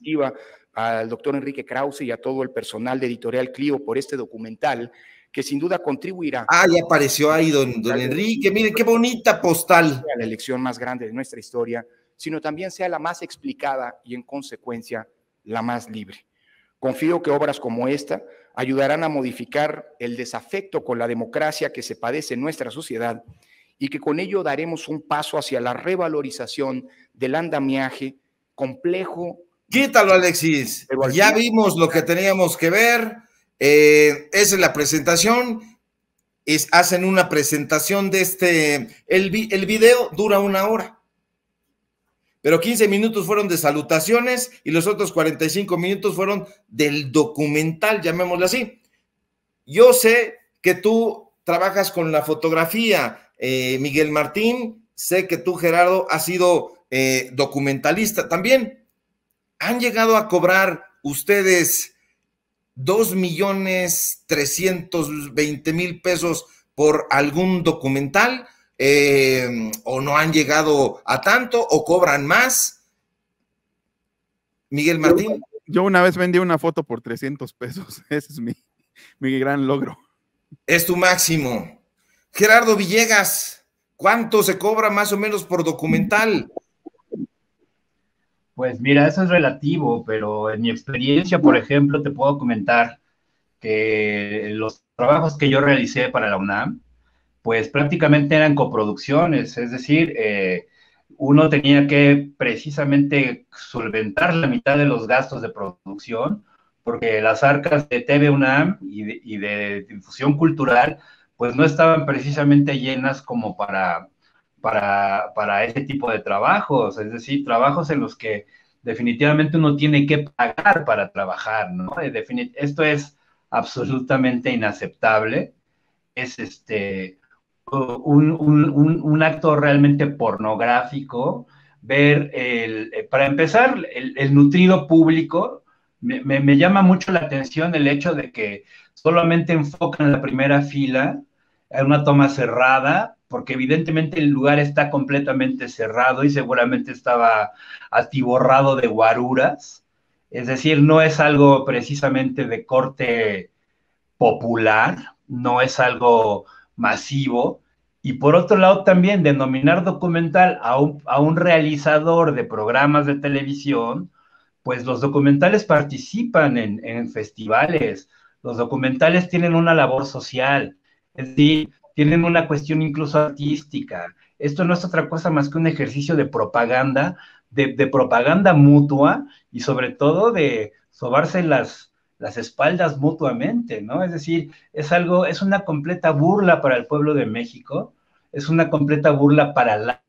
al doctor Enrique Krause y a todo el personal de Editorial Clio por este documental que sin duda contribuirá. Ah, ya apareció ahí don, Enrique, mire qué bonita postal. La elección más grande de nuestra historia, sino también sea la más explicada y en consecuencia la más libre. Confío que obras como esta ayudarán a modificar el desafecto con la democracia que se padece en nuestra sociedad y que con ello daremos un paso hacia la revalorización del andamiaje complejo. Quítalo, Alexis. Ya vimos lo que teníamos que ver. Eh, esa es la presentación. Es, hacen una presentación de este. El, video dura una hora. Pero 15 minutos fueron de salutaciones y los otros 45 minutos fueron del documental, llamémoslo así. Yo sé que tú trabajas con la fotografía, eh, Miguel Martín. Sé que tú, Gerardo, has sido eh, documentalista también. ¿Han llegado a cobrar ustedes dos millones veinte mil pesos por algún documental, eh, o no han llegado a tanto, o cobran más. Miguel Martín. Yo una vez vendí una foto por 300 pesos, *laughs* ese es mi, mi gran logro. Es tu máximo. Gerardo Villegas, ¿cuánto se cobra más o menos por documental? Pues mira, eso es relativo, pero en mi experiencia, por ejemplo, te puedo comentar que los trabajos que yo realicé para la UNAM, pues prácticamente eran coproducciones, es decir, eh, uno tenía que precisamente solventar la mitad de los gastos de producción, porque las arcas de TV UNAM y de difusión cultural, pues no estaban precisamente llenas como para para, para ese tipo de trabajos, es decir, trabajos en los que definitivamente uno tiene que pagar para trabajar, ¿no? Eh, esto es absolutamente inaceptable, es este, un, acto realmente pornográfico, ver, el, eh, para empezar, el, nutrido público, me, me, llama mucho la atención el hecho de que solamente enfocan la primera fila una toma cerrada, porque evidentemente el lugar está completamente cerrado y seguramente estaba atiborrado de guaruras. Es decir, no es algo precisamente de corte popular, no es algo masivo. Y por otro lado también denominar documental a un, realizador de programas de televisión, pues los documentales participan en, en festivales, los documentales tienen una labor social, es decir, tienen una cuestión incluso artística. Esto no es otra cosa más que un ejercicio de propaganda, de, propaganda mutua y sobre todo de sobarse las, espaldas mutuamente, ¿no? Es decir, es algo, es una completa burla para el pueblo de México, es una completa burla para la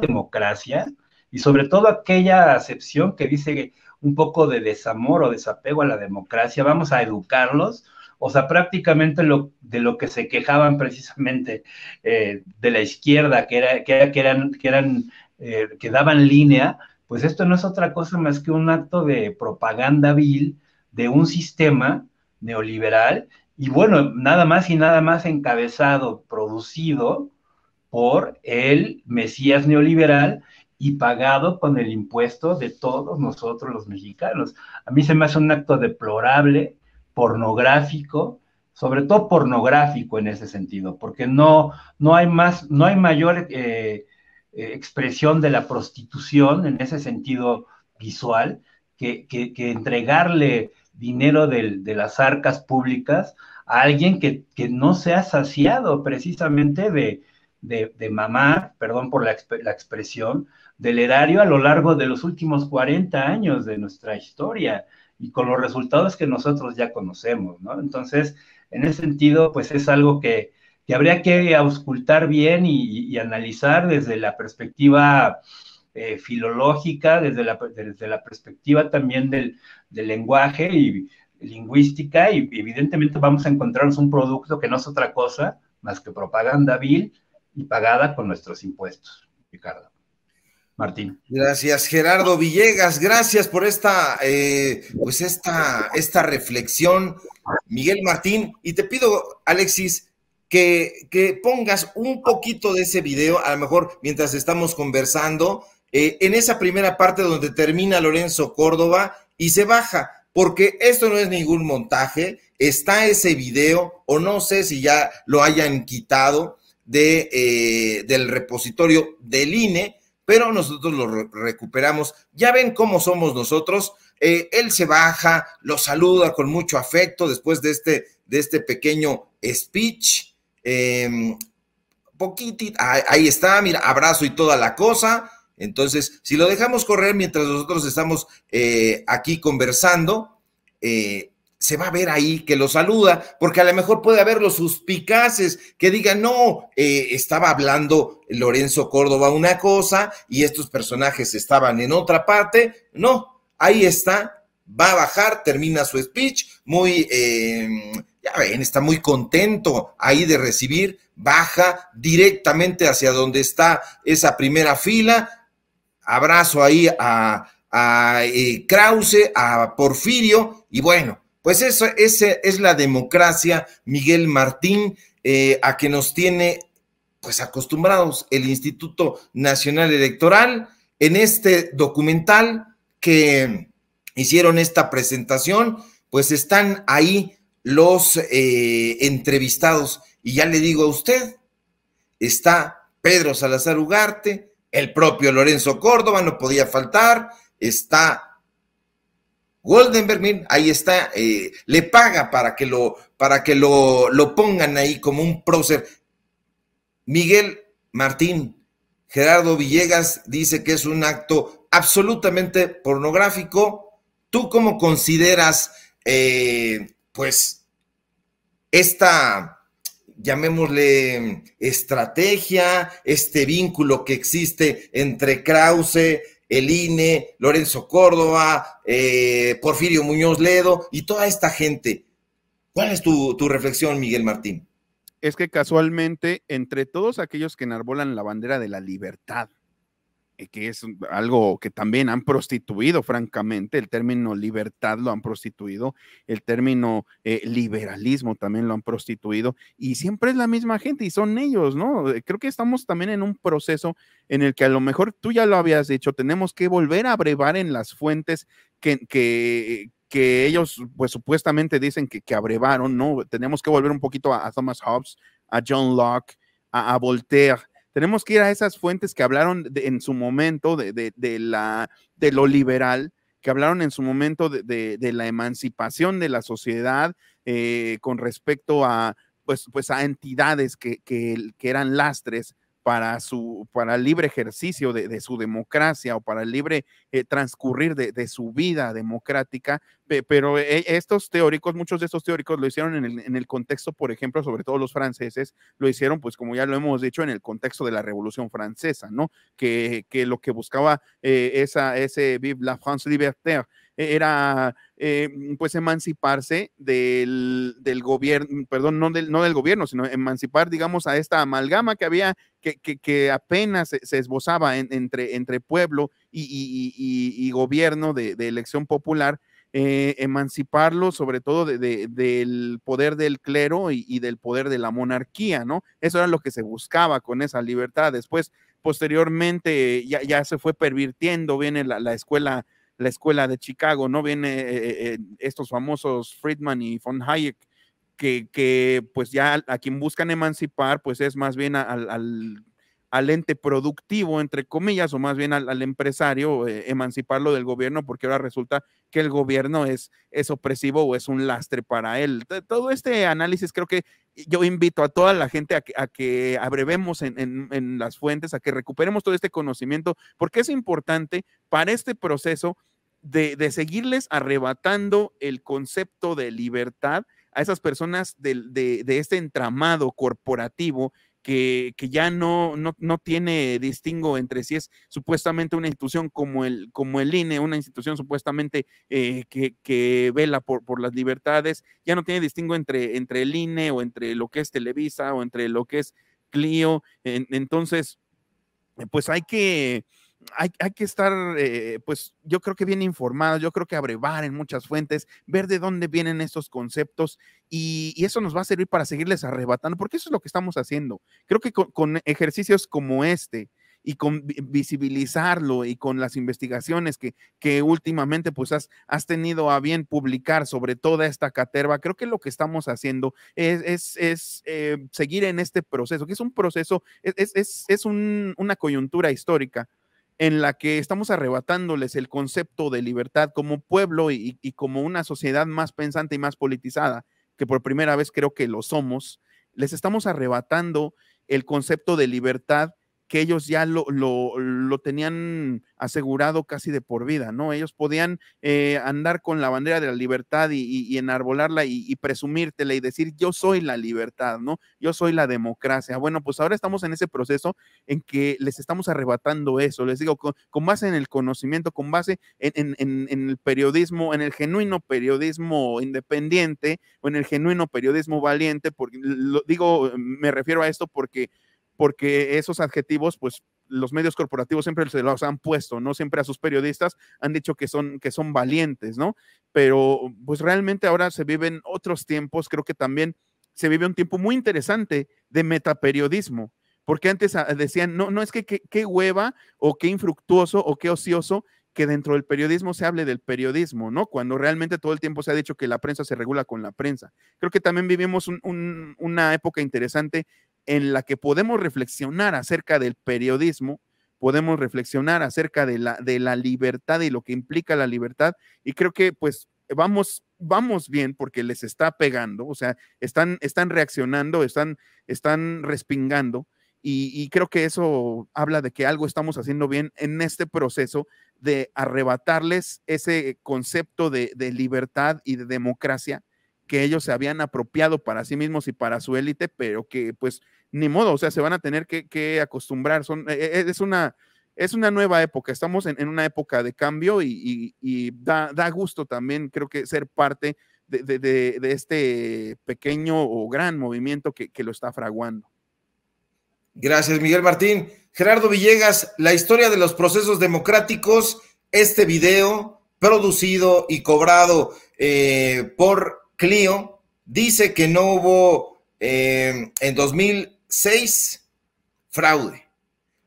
democracia y sobre todo aquella acepción que dice un poco de desamor o desapego a la democracia, vamos a educarlos o sea, prácticamente lo, de lo que se quejaban precisamente eh, de la izquierda, que, era, que, eran, que, eran, eh, que daban línea, pues esto no es otra cosa más que un acto de propaganda vil de un sistema neoliberal y bueno, nada más y nada más encabezado, producido por el Mesías neoliberal y pagado con el impuesto de todos nosotros los mexicanos. A mí se me hace un acto deplorable pornográfico, sobre todo pornográfico en ese sentido, porque no, no hay más, no hay mayor eh, eh, expresión de la prostitución en ese sentido visual que, entregarle dinero de las arcas públicas a alguien que, no se ha saciado precisamente de, de, mamar, perdón por la, la, expresión, del erario a lo largo de los últimos 40 años de nuestra historia y con los resultados que nosotros ya conocemos, ¿no? Entonces, en ese sentido, pues es algo que, habría que auscultar bien y, analizar desde la perspectiva eh, filológica, desde la, desde la perspectiva también del, del lenguaje y lingüística, y evidentemente vamos a encontrarnos un producto que no es otra cosa más que propaganda vil y pagada con nuestros impuestos, Ricardo. Martín. Gracias, Gerardo Villegas. Gracias por esta, eh, pues esta, esta reflexión, Miguel Martín. Y te pido, Alexis, que, pongas un poquito de ese video, a lo mejor mientras estamos conversando, eh, en esa primera parte donde termina Lorenzo Córdoba y se baja porque esto no es ningún montaje, está ese video, o no sé si ya lo hayan quitado de, eh, del repositorio del INE, pero nosotros lo recuperamos. Ya ven cómo somos nosotros. Eh, él se baja, lo saluda con mucho afecto después de este, de este pequeño speech. Em, poquitito, ahí, está, mira, abrazo y toda la cosa. Entonces, si lo dejamos correr mientras nosotros estamos eh, aquí conversando, eh, se va a ver ahí que lo saluda, porque a lo mejor puede haber los suspicaces que digan, no, eh, estaba hablando Lorenzo Córdoba una cosa y estos personajes estaban en otra parte. No, ahí está, va a bajar, termina su speech, muy, em, ya ven, está muy contento ahí de recibir, baja directamente hacia donde está esa primera fila, abrazo ahí a, eh, Krause, a Porfirio, y bueno pues eso, esa es la democracia, Miguel Martín, eh, a que nos tiene pues acostumbrados el Instituto Nacional Electoral en este documental que hicieron esta presentación, pues están ahí los eh, entrevistados. Y ya le digo a usted, está Pedro Salazar Ugarte, el propio Lorenzo Córdoba, no podía faltar, está Goldenberg, ahí está, eh, le paga para que, lo, para que lo, pongan ahí como un prócer. Miguel Martín, Gerardo Villegas dice que es un acto absolutamente pornográfico. ¿Tú cómo consideras, eh, pues, esta, llamémosle, estrategia, este vínculo que existe entre Krause, el INE, Lorenzo Córdoba, eh, Porfirio Muñoz Ledo y toda esta gente. ¿Cuál es tu, tu reflexión, Miguel Martín? Es que casualmente, entre todos aquellos que enarbolan la bandera de la libertad, eh, que es algo que también han prostituido, francamente, el término libertad lo han prostituido, el término eh, liberalismo también lo han prostituido, y siempre es la misma gente y son ellos, ¿no? Eh, creo que estamos también en un proceso en el que a lo mejor tú ya lo habías dicho, tenemos que volver a brevar en las fuentes que, que, que ellos, pues supuestamente dicen que, que, abrevaron, ¿no? Tenemos que volver un poquito a, Thomas Hobbes, a John Locke, a Voltaire tenemos que ir a esas fuentes que hablaron en su momento de, la, de lo liberal, que hablaron en su momento de, la emancipación de la sociedad eh, con respecto a, pues, pues a entidades que, que eran lastres para su para el libre ejercicio de, su democracia o para el libre eh, transcurrir de, su vida democrática. Pero eh, estos teóricos, muchos de estos teóricos lo hicieron en el, contexto, por ejemplo, sobre todo los franceses, lo hicieron, pues como ya lo hemos dicho, en el contexto de la Revolución Francesa, ¿no? Que, lo que buscaba eh, esa, ese Vive la France libertaire era mm, pues emanciparse del, gobierno, perdón, no no del gobierno, sino emancipar, digamos, a esta amalgama que había que, apenas se, esbozaba entre, pueblo y, gobierno de, elección popular, eh, emanciparlo sobre todo de, del poder del clero y, del poder de la monarquía, ¿no? Eso era lo que se buscaba con esa libertad. Después, posteriormente, ya, se fue pervirtiendo, viene la, escuela la escuela de Chicago, ¿no? Viene eh, eh, estos famosos Friedman y von Hayek, que, pues ya a quien buscan emancipar, pues es más bien al, ente productivo, entre comillas, o más bien al, empresario, eh, emanciparlo del gobierno, porque ahora resulta que el gobierno es, es opresivo o es un lastre para él. Todo este análisis creo que yo invito a toda la gente a que, abrevemos en, en, en las fuentes, a que recuperemos todo este conocimiento, porque es importante para este proceso de, de, seguirles arrebatando el concepto de libertad a esas personas de, este entramado corporativo que, ya no, no, tiene distingo entre si es supuestamente una institución como el, como el INE, una institución supuestamente eh, que, vela por, por, las libertades, ya no tiene distingo entre, entre el INE o entre lo que es Televisa o entre lo que es Clio. entonces, pues hay que hay, que estar, eh, eh, pues yo creo que bien informados, yo creo que abrevar en muchas fuentes, ver de dónde vienen estos conceptos y, eso nos va a servir para seguirles arrebatando, porque eso es lo que estamos haciendo. Creo que con, ejercicios como este, y con visibilizarlo y con las investigaciones que, que últimamente pues has, tenido a bien publicar sobre toda esta caterva, creo que lo que estamos haciendo es, es, es eh, seguir en este proceso, que es un proceso, es, es una coyuntura histórica en la que estamos arrebatándoles el concepto de libertad como pueblo y, como una sociedad más pensante y más politizada, que por primera vez creo que lo somos, les estamos arrebatando el concepto de libertad que ellos ya lo, tenían asegurado casi de por vida, ¿no? Ellos podían eh, andar con la bandera de la libertad y, enarbolarla y, y, presumírtela y decir, yo soy la libertad, ¿no? Yo soy la democracia. Bueno, pues ahora estamos en ese proceso en que les estamos arrebatando eso, les digo, con, base en el conocimiento, con base en, el periodismo, en el genuino periodismo independiente o en el genuino periodismo valiente, porque lo digo, me refiero a esto porque porque esos adjetivos, pues los medios corporativos siempre se los han puesto, ¿no? Siempre a sus periodistas han dicho que son, que son valientes, ¿no? Pero pues realmente ahora se viven otros tiempos, creo que también se vive un tiempo muy interesante de metaperiodismo, porque antes ah, decían, no, no es que qué hueva o qué infructuoso o qué ocioso que dentro del periodismo se hable del periodismo, ¿no? Cuando realmente todo el tiempo se ha dicho que la prensa se regula con la prensa. Creo que también vivimos una época interesante en la que podemos reflexionar acerca del periodismo, podemos reflexionar acerca de la, de la libertad y lo que implica la libertad. Y creo que pues vamos, vamos bien porque les está pegando, o sea, están, están reaccionando, están, están respingando. Y, creo que eso habla de que algo estamos haciendo bien en este proceso de arrebatarles ese concepto de, de libertad y de democracia que ellos se habían apropiado para sí mismos y para su élite, pero que pues ni modo, o sea, se van a tener que, acostumbrar. Son, e, e, es, una, es una nueva época, estamos en, una época de cambio y, da, gusto también, creo que ser parte de, este pequeño o gran movimiento que, lo está fraguando. Gracias, Miguel Martín. Gerardo Villegas, la historia de los procesos democráticos, este video producido y cobrado eh, por Clio, dice que no hubo eh, en 2000 6, fraude.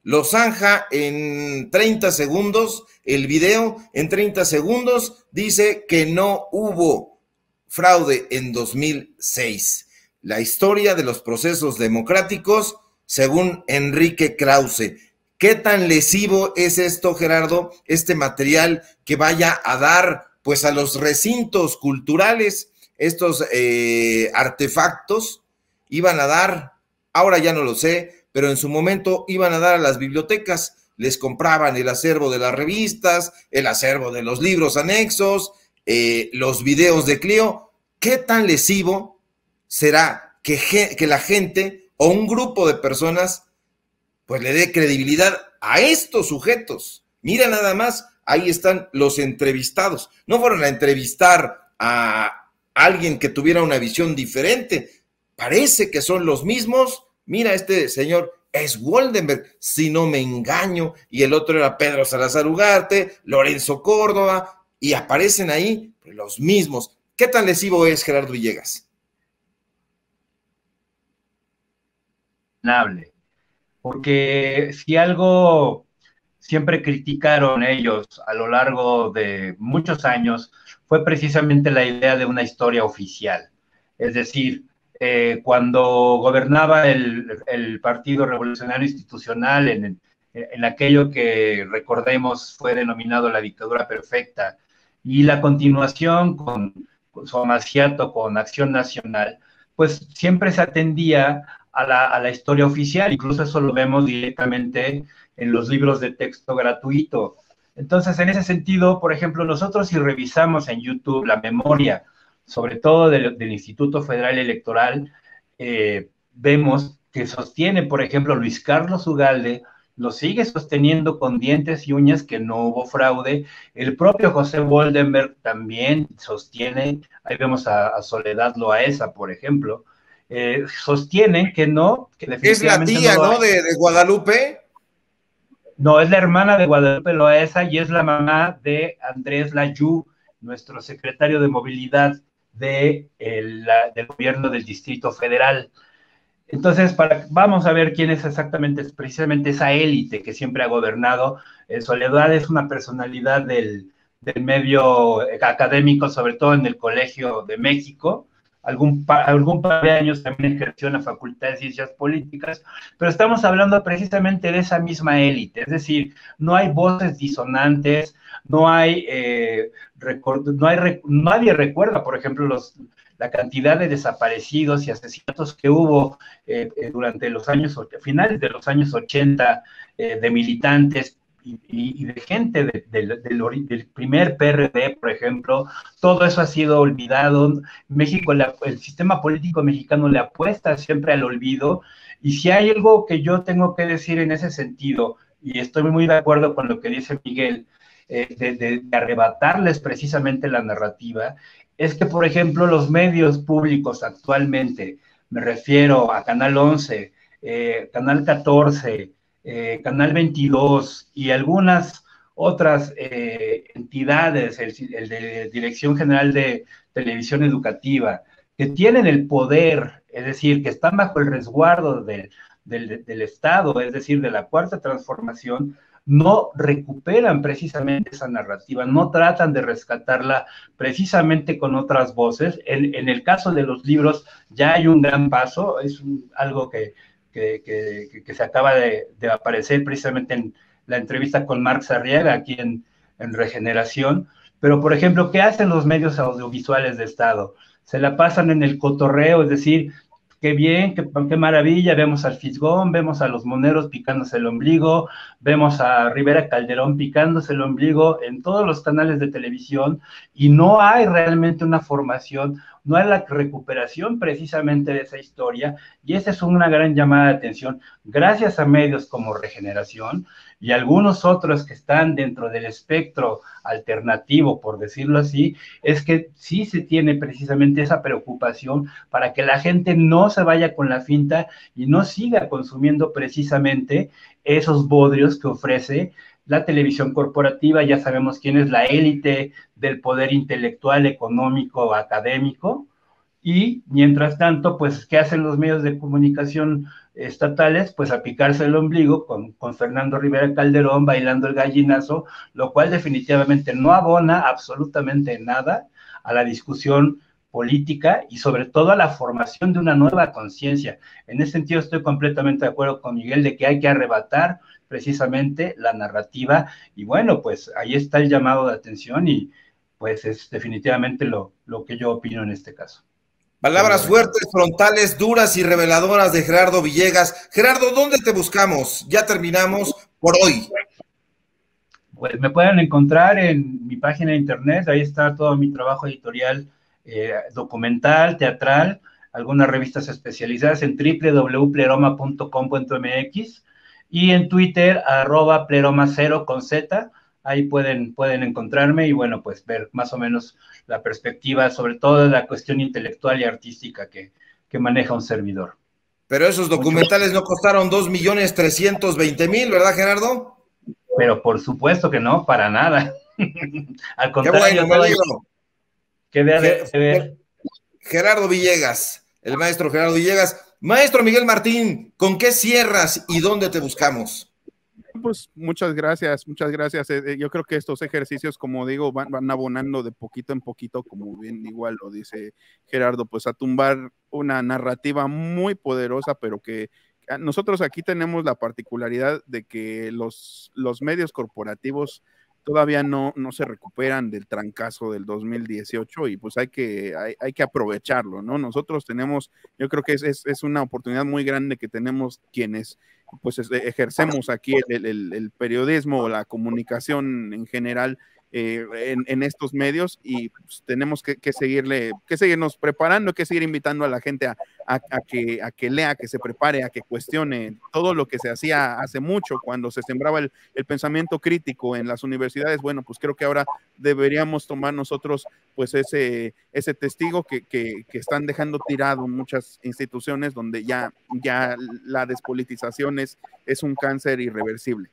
Lo zanja en 30 segundos, el video en 30 segundos dice que no hubo fraude en 2006. La historia de los procesos democráticos, según Enrique Krause. ¿Qué tan lesivo es esto, Gerardo? Este material que vaya a dar pues a los recintos culturales, estos eh, artefactos, iban a dar Ahora ya no lo sé, pero en su momento iban a dar a las bibliotecas, les compraban el acervo de las revistas, el acervo de los libros anexos, eh, los videos de Clio. ¿Qué tan lesivo será que, que la gente o un grupo de personas pues le dé credibilidad a estos sujetos? Mira nada más, ahí están los entrevistados. No fueron a entrevistar a alguien que tuviera una visión diferente, parece que son los mismos. Mira, este señor es Woldenberg, si no me engaño, y el otro era Pedro Salazar Ugarte, Lorenzo Córdoba, y aparecen ahí los mismos. ¿Qué tan lesivo es Gerardo Villegas? Porque si algo siempre criticaron ellos a lo largo de muchos años fue precisamente la idea de una historia oficial. Es decir, eh, cuando gobernaba el, Partido Revolucionario Institucional en, aquello que recordemos fue denominado la dictadura perfecta, y la continuación con, su amaciato, con Acción Nacional, pues siempre se atendía a la, a la, historia oficial, incluso eso lo vemos directamente en los libros de texto gratuito. Entonces, en ese sentido, por ejemplo, nosotros si revisamos en YouTube la memoria sobre todo del, Instituto Federal Electoral, eh, vemos que sostiene, por ejemplo, Luis Carlos Ugalde, lo sigue sosteniendo con dientes y uñas que no hubo fraude. El propio José Woldenberg también sostiene, ahí vemos a, Soledad Loaesa, por ejemplo, eh, sostienen que no, que definitivamente Es la tía, ¿no? De, de, Guadalupe. No, es la hermana de Guadalupe Loaesa y es la mamá de Andrés Layú, nuestro secretario de Movilidad de del gobierno del Distrito Federal. Entonces, vamos a ver quién es exactamente, precisamente esa élite que siempre ha gobernado. Eh, Soledad es una personalidad del, medio eh, académico, sobre todo en el Colegio de México. Algún, algún par de años también ejerció en la Facultad de Ciencias Políticas, pero estamos hablando precisamente de esa misma élite, es decir, no hay voces disonantes, no hay, eh, no hay, nadie recuerda, por ejemplo, la cantidad de desaparecidos y asesinatos que hubo eh, eh, durante los años, finales de los años 80, eh, de militantes y, de gente del, primer PRD, por ejemplo. Todo eso ha sido olvidado. México, el sistema político mexicano le apuesta siempre al olvido. Y si hay algo que yo tengo que decir en ese sentido, y estoy muy de acuerdo con lo que dice Miguel, eh, de, arrebatarles precisamente la narrativa, es que, por ejemplo, los medios públicos actualmente, me refiero a Canal 11, eh, Canal 14, eh, Canal 22 y algunas otras entidades, el, de Dirección General de Televisión Educativa, que tienen el poder, es decir, que están bajo el resguardo del Estado, es decir, de la cuarta transformación, no recuperan precisamente esa narrativa, no tratan de rescatarla precisamente con otras voces. En, el caso de los libros ya hay un gran paso, es algo que, se acaba de, aparecer precisamente en la entrevista con Marx Arriaga aquí en, en Regeneración. Pero, por ejemplo, ¿qué hacen los medios audiovisuales de Estado? Se la pasan en el cotorreo, es decir, qué bien, qué, maravilla, vemos al Fisgón, vemos a los moneros picándose el ombligo, vemos a Rivera Calderón picándose el ombligo en todos los canales de televisión y no hay realmente una formación, no es la recuperación precisamente de esa historia, y esa es una gran llamada de atención. Gracias a medios como Regeneración y algunos otros que están dentro del espectro alternativo, por decirlo así, es que sí se tiene precisamente esa preocupación para que la gente no se vaya con la finta y no siga consumiendo precisamente esos bodrios que ofrece la televisión corporativa, ya sabemos quién es la élite del poder intelectual, económico, académico, y mientras tanto, pues, ¿qué hacen los medios de comunicación estatales? Pues a picarse el ombligo con, con Fernando Rivera Calderón bailando el gallinazo, lo cual definitivamente no abona absolutamente nada a la discusión política y sobre todo a la formación de una nueva conciencia. En ese sentido estoy completamente de acuerdo con Miguel de que hay que arrebatar precisamente la narrativa. Y bueno, pues ahí está el llamado de atención y pues es definitivamente lo, que yo opino en este caso. Palabras fuertes, frontales, duras y reveladoras de Gerardo Villegas. Gerardo, ¿dónde te buscamos? Ya terminamos por hoy. Pues me pueden encontrar en mi página de internet, ahí está todo mi trabajo editorial, eh, documental, teatral, algunas revistas especializadas en www.pleroma.com.mx y en Twitter, arroba cero con Z. Ahí pueden, pueden encontrarme y bueno, pues ver más o menos la perspectiva, sobre todo de la cuestión intelectual y artística que, maneja un servidor. Pero esos documentales no costaron millones mil, ¿verdad, Gerardo? Pero por supuesto que no, para nada. *laughs* Al contrario, Qué bueno, ver, Gerardo Villegas, el maestro Gerardo Villegas. Maestro Miguel Martín, ¿con qué cierras y dónde te buscamos? Pues muchas gracias, muchas gracias. Eh, eh, yo creo que estos ejercicios, como digo, van, abonando de poquito en poquito, como bien igual lo dice Gerardo, pues a tumbar una narrativa muy poderosa, pero que nosotros aquí tenemos la particularidad de que los, los medios corporativos todavía no, no se recuperan del trancazo del 2018 y pues hay que, hay, que aprovecharlo, ¿no? Nosotros tenemos, yo creo que es, es, es, una oportunidad muy grande que tenemos quienes pues ejercemos aquí el, el, el periodismo o la comunicación en general, eh, en, estos medios y pues, tenemos que, seguirle, que seguirnos preparando, que seguir invitando a la gente a, que, a que lea, que se prepare, a que cuestione todo lo que se hacía hace mucho cuando se sembraba el, pensamiento crítico en las universidades. Bueno, pues creo que ahora deberíamos tomar nosotros pues ese, ese testigo que, están dejando tirado muchas instituciones donde ya, la despolitización es un cáncer irreversible.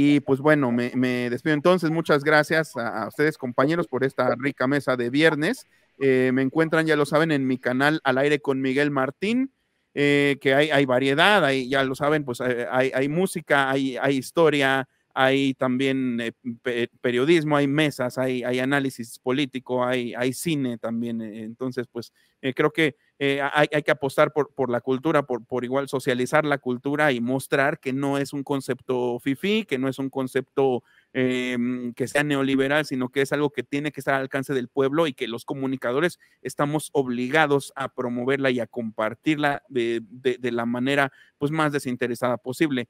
Y pues bueno, me, despido entonces. Muchas gracias a, ustedes, compañeros, por esta rica mesa de viernes. Eh, me encuentran, ya lo saben, en mi canal Al aire con Miguel Martín. Eh, que hay, hay variedad, ya lo saben, pues eh, hay, música, hay, hay historia, hay también eh, periodismo, hay mesas, hay, análisis político, hay, cine también. Eh, entonces, pues eh, creo que hay, que apostar por, la cultura, por, igual socializar la cultura y mostrar que no es un concepto fifi, que no es un concepto mm, que sea neoliberal, sino que es algo que tiene que estar al alcance del pueblo y que los comunicadores estamos obligados a promoverla y a compartirla de, de la manera pues más desinteresada posible.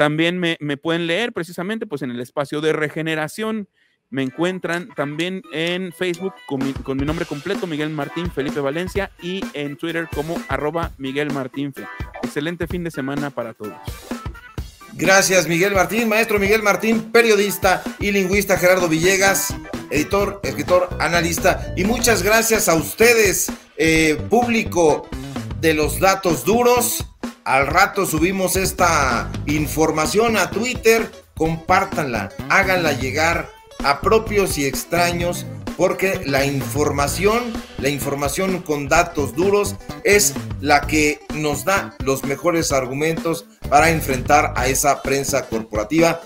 También me, pueden leer precisamente pues en el espacio de regeneración. Me encuentran también en Facebook con mi, nombre completo, Miguel Martín Felipe Valencia, y en Twitter como arroba Miguel Martín Felipe. Excelente fin de semana para todos. Gracias, Miguel Martín. Maestro Miguel Martín, periodista y lingüista Gerardo Villegas, editor, escritor, analista. Y muchas gracias a ustedes, eh, público de los datos duros. Al rato subimos esta información a Twitter, compártanla, háganla llegar a propios y extraños, porque la información, la información con datos duros, es la que nos da los mejores argumentos para enfrentar a esa prensa corporativa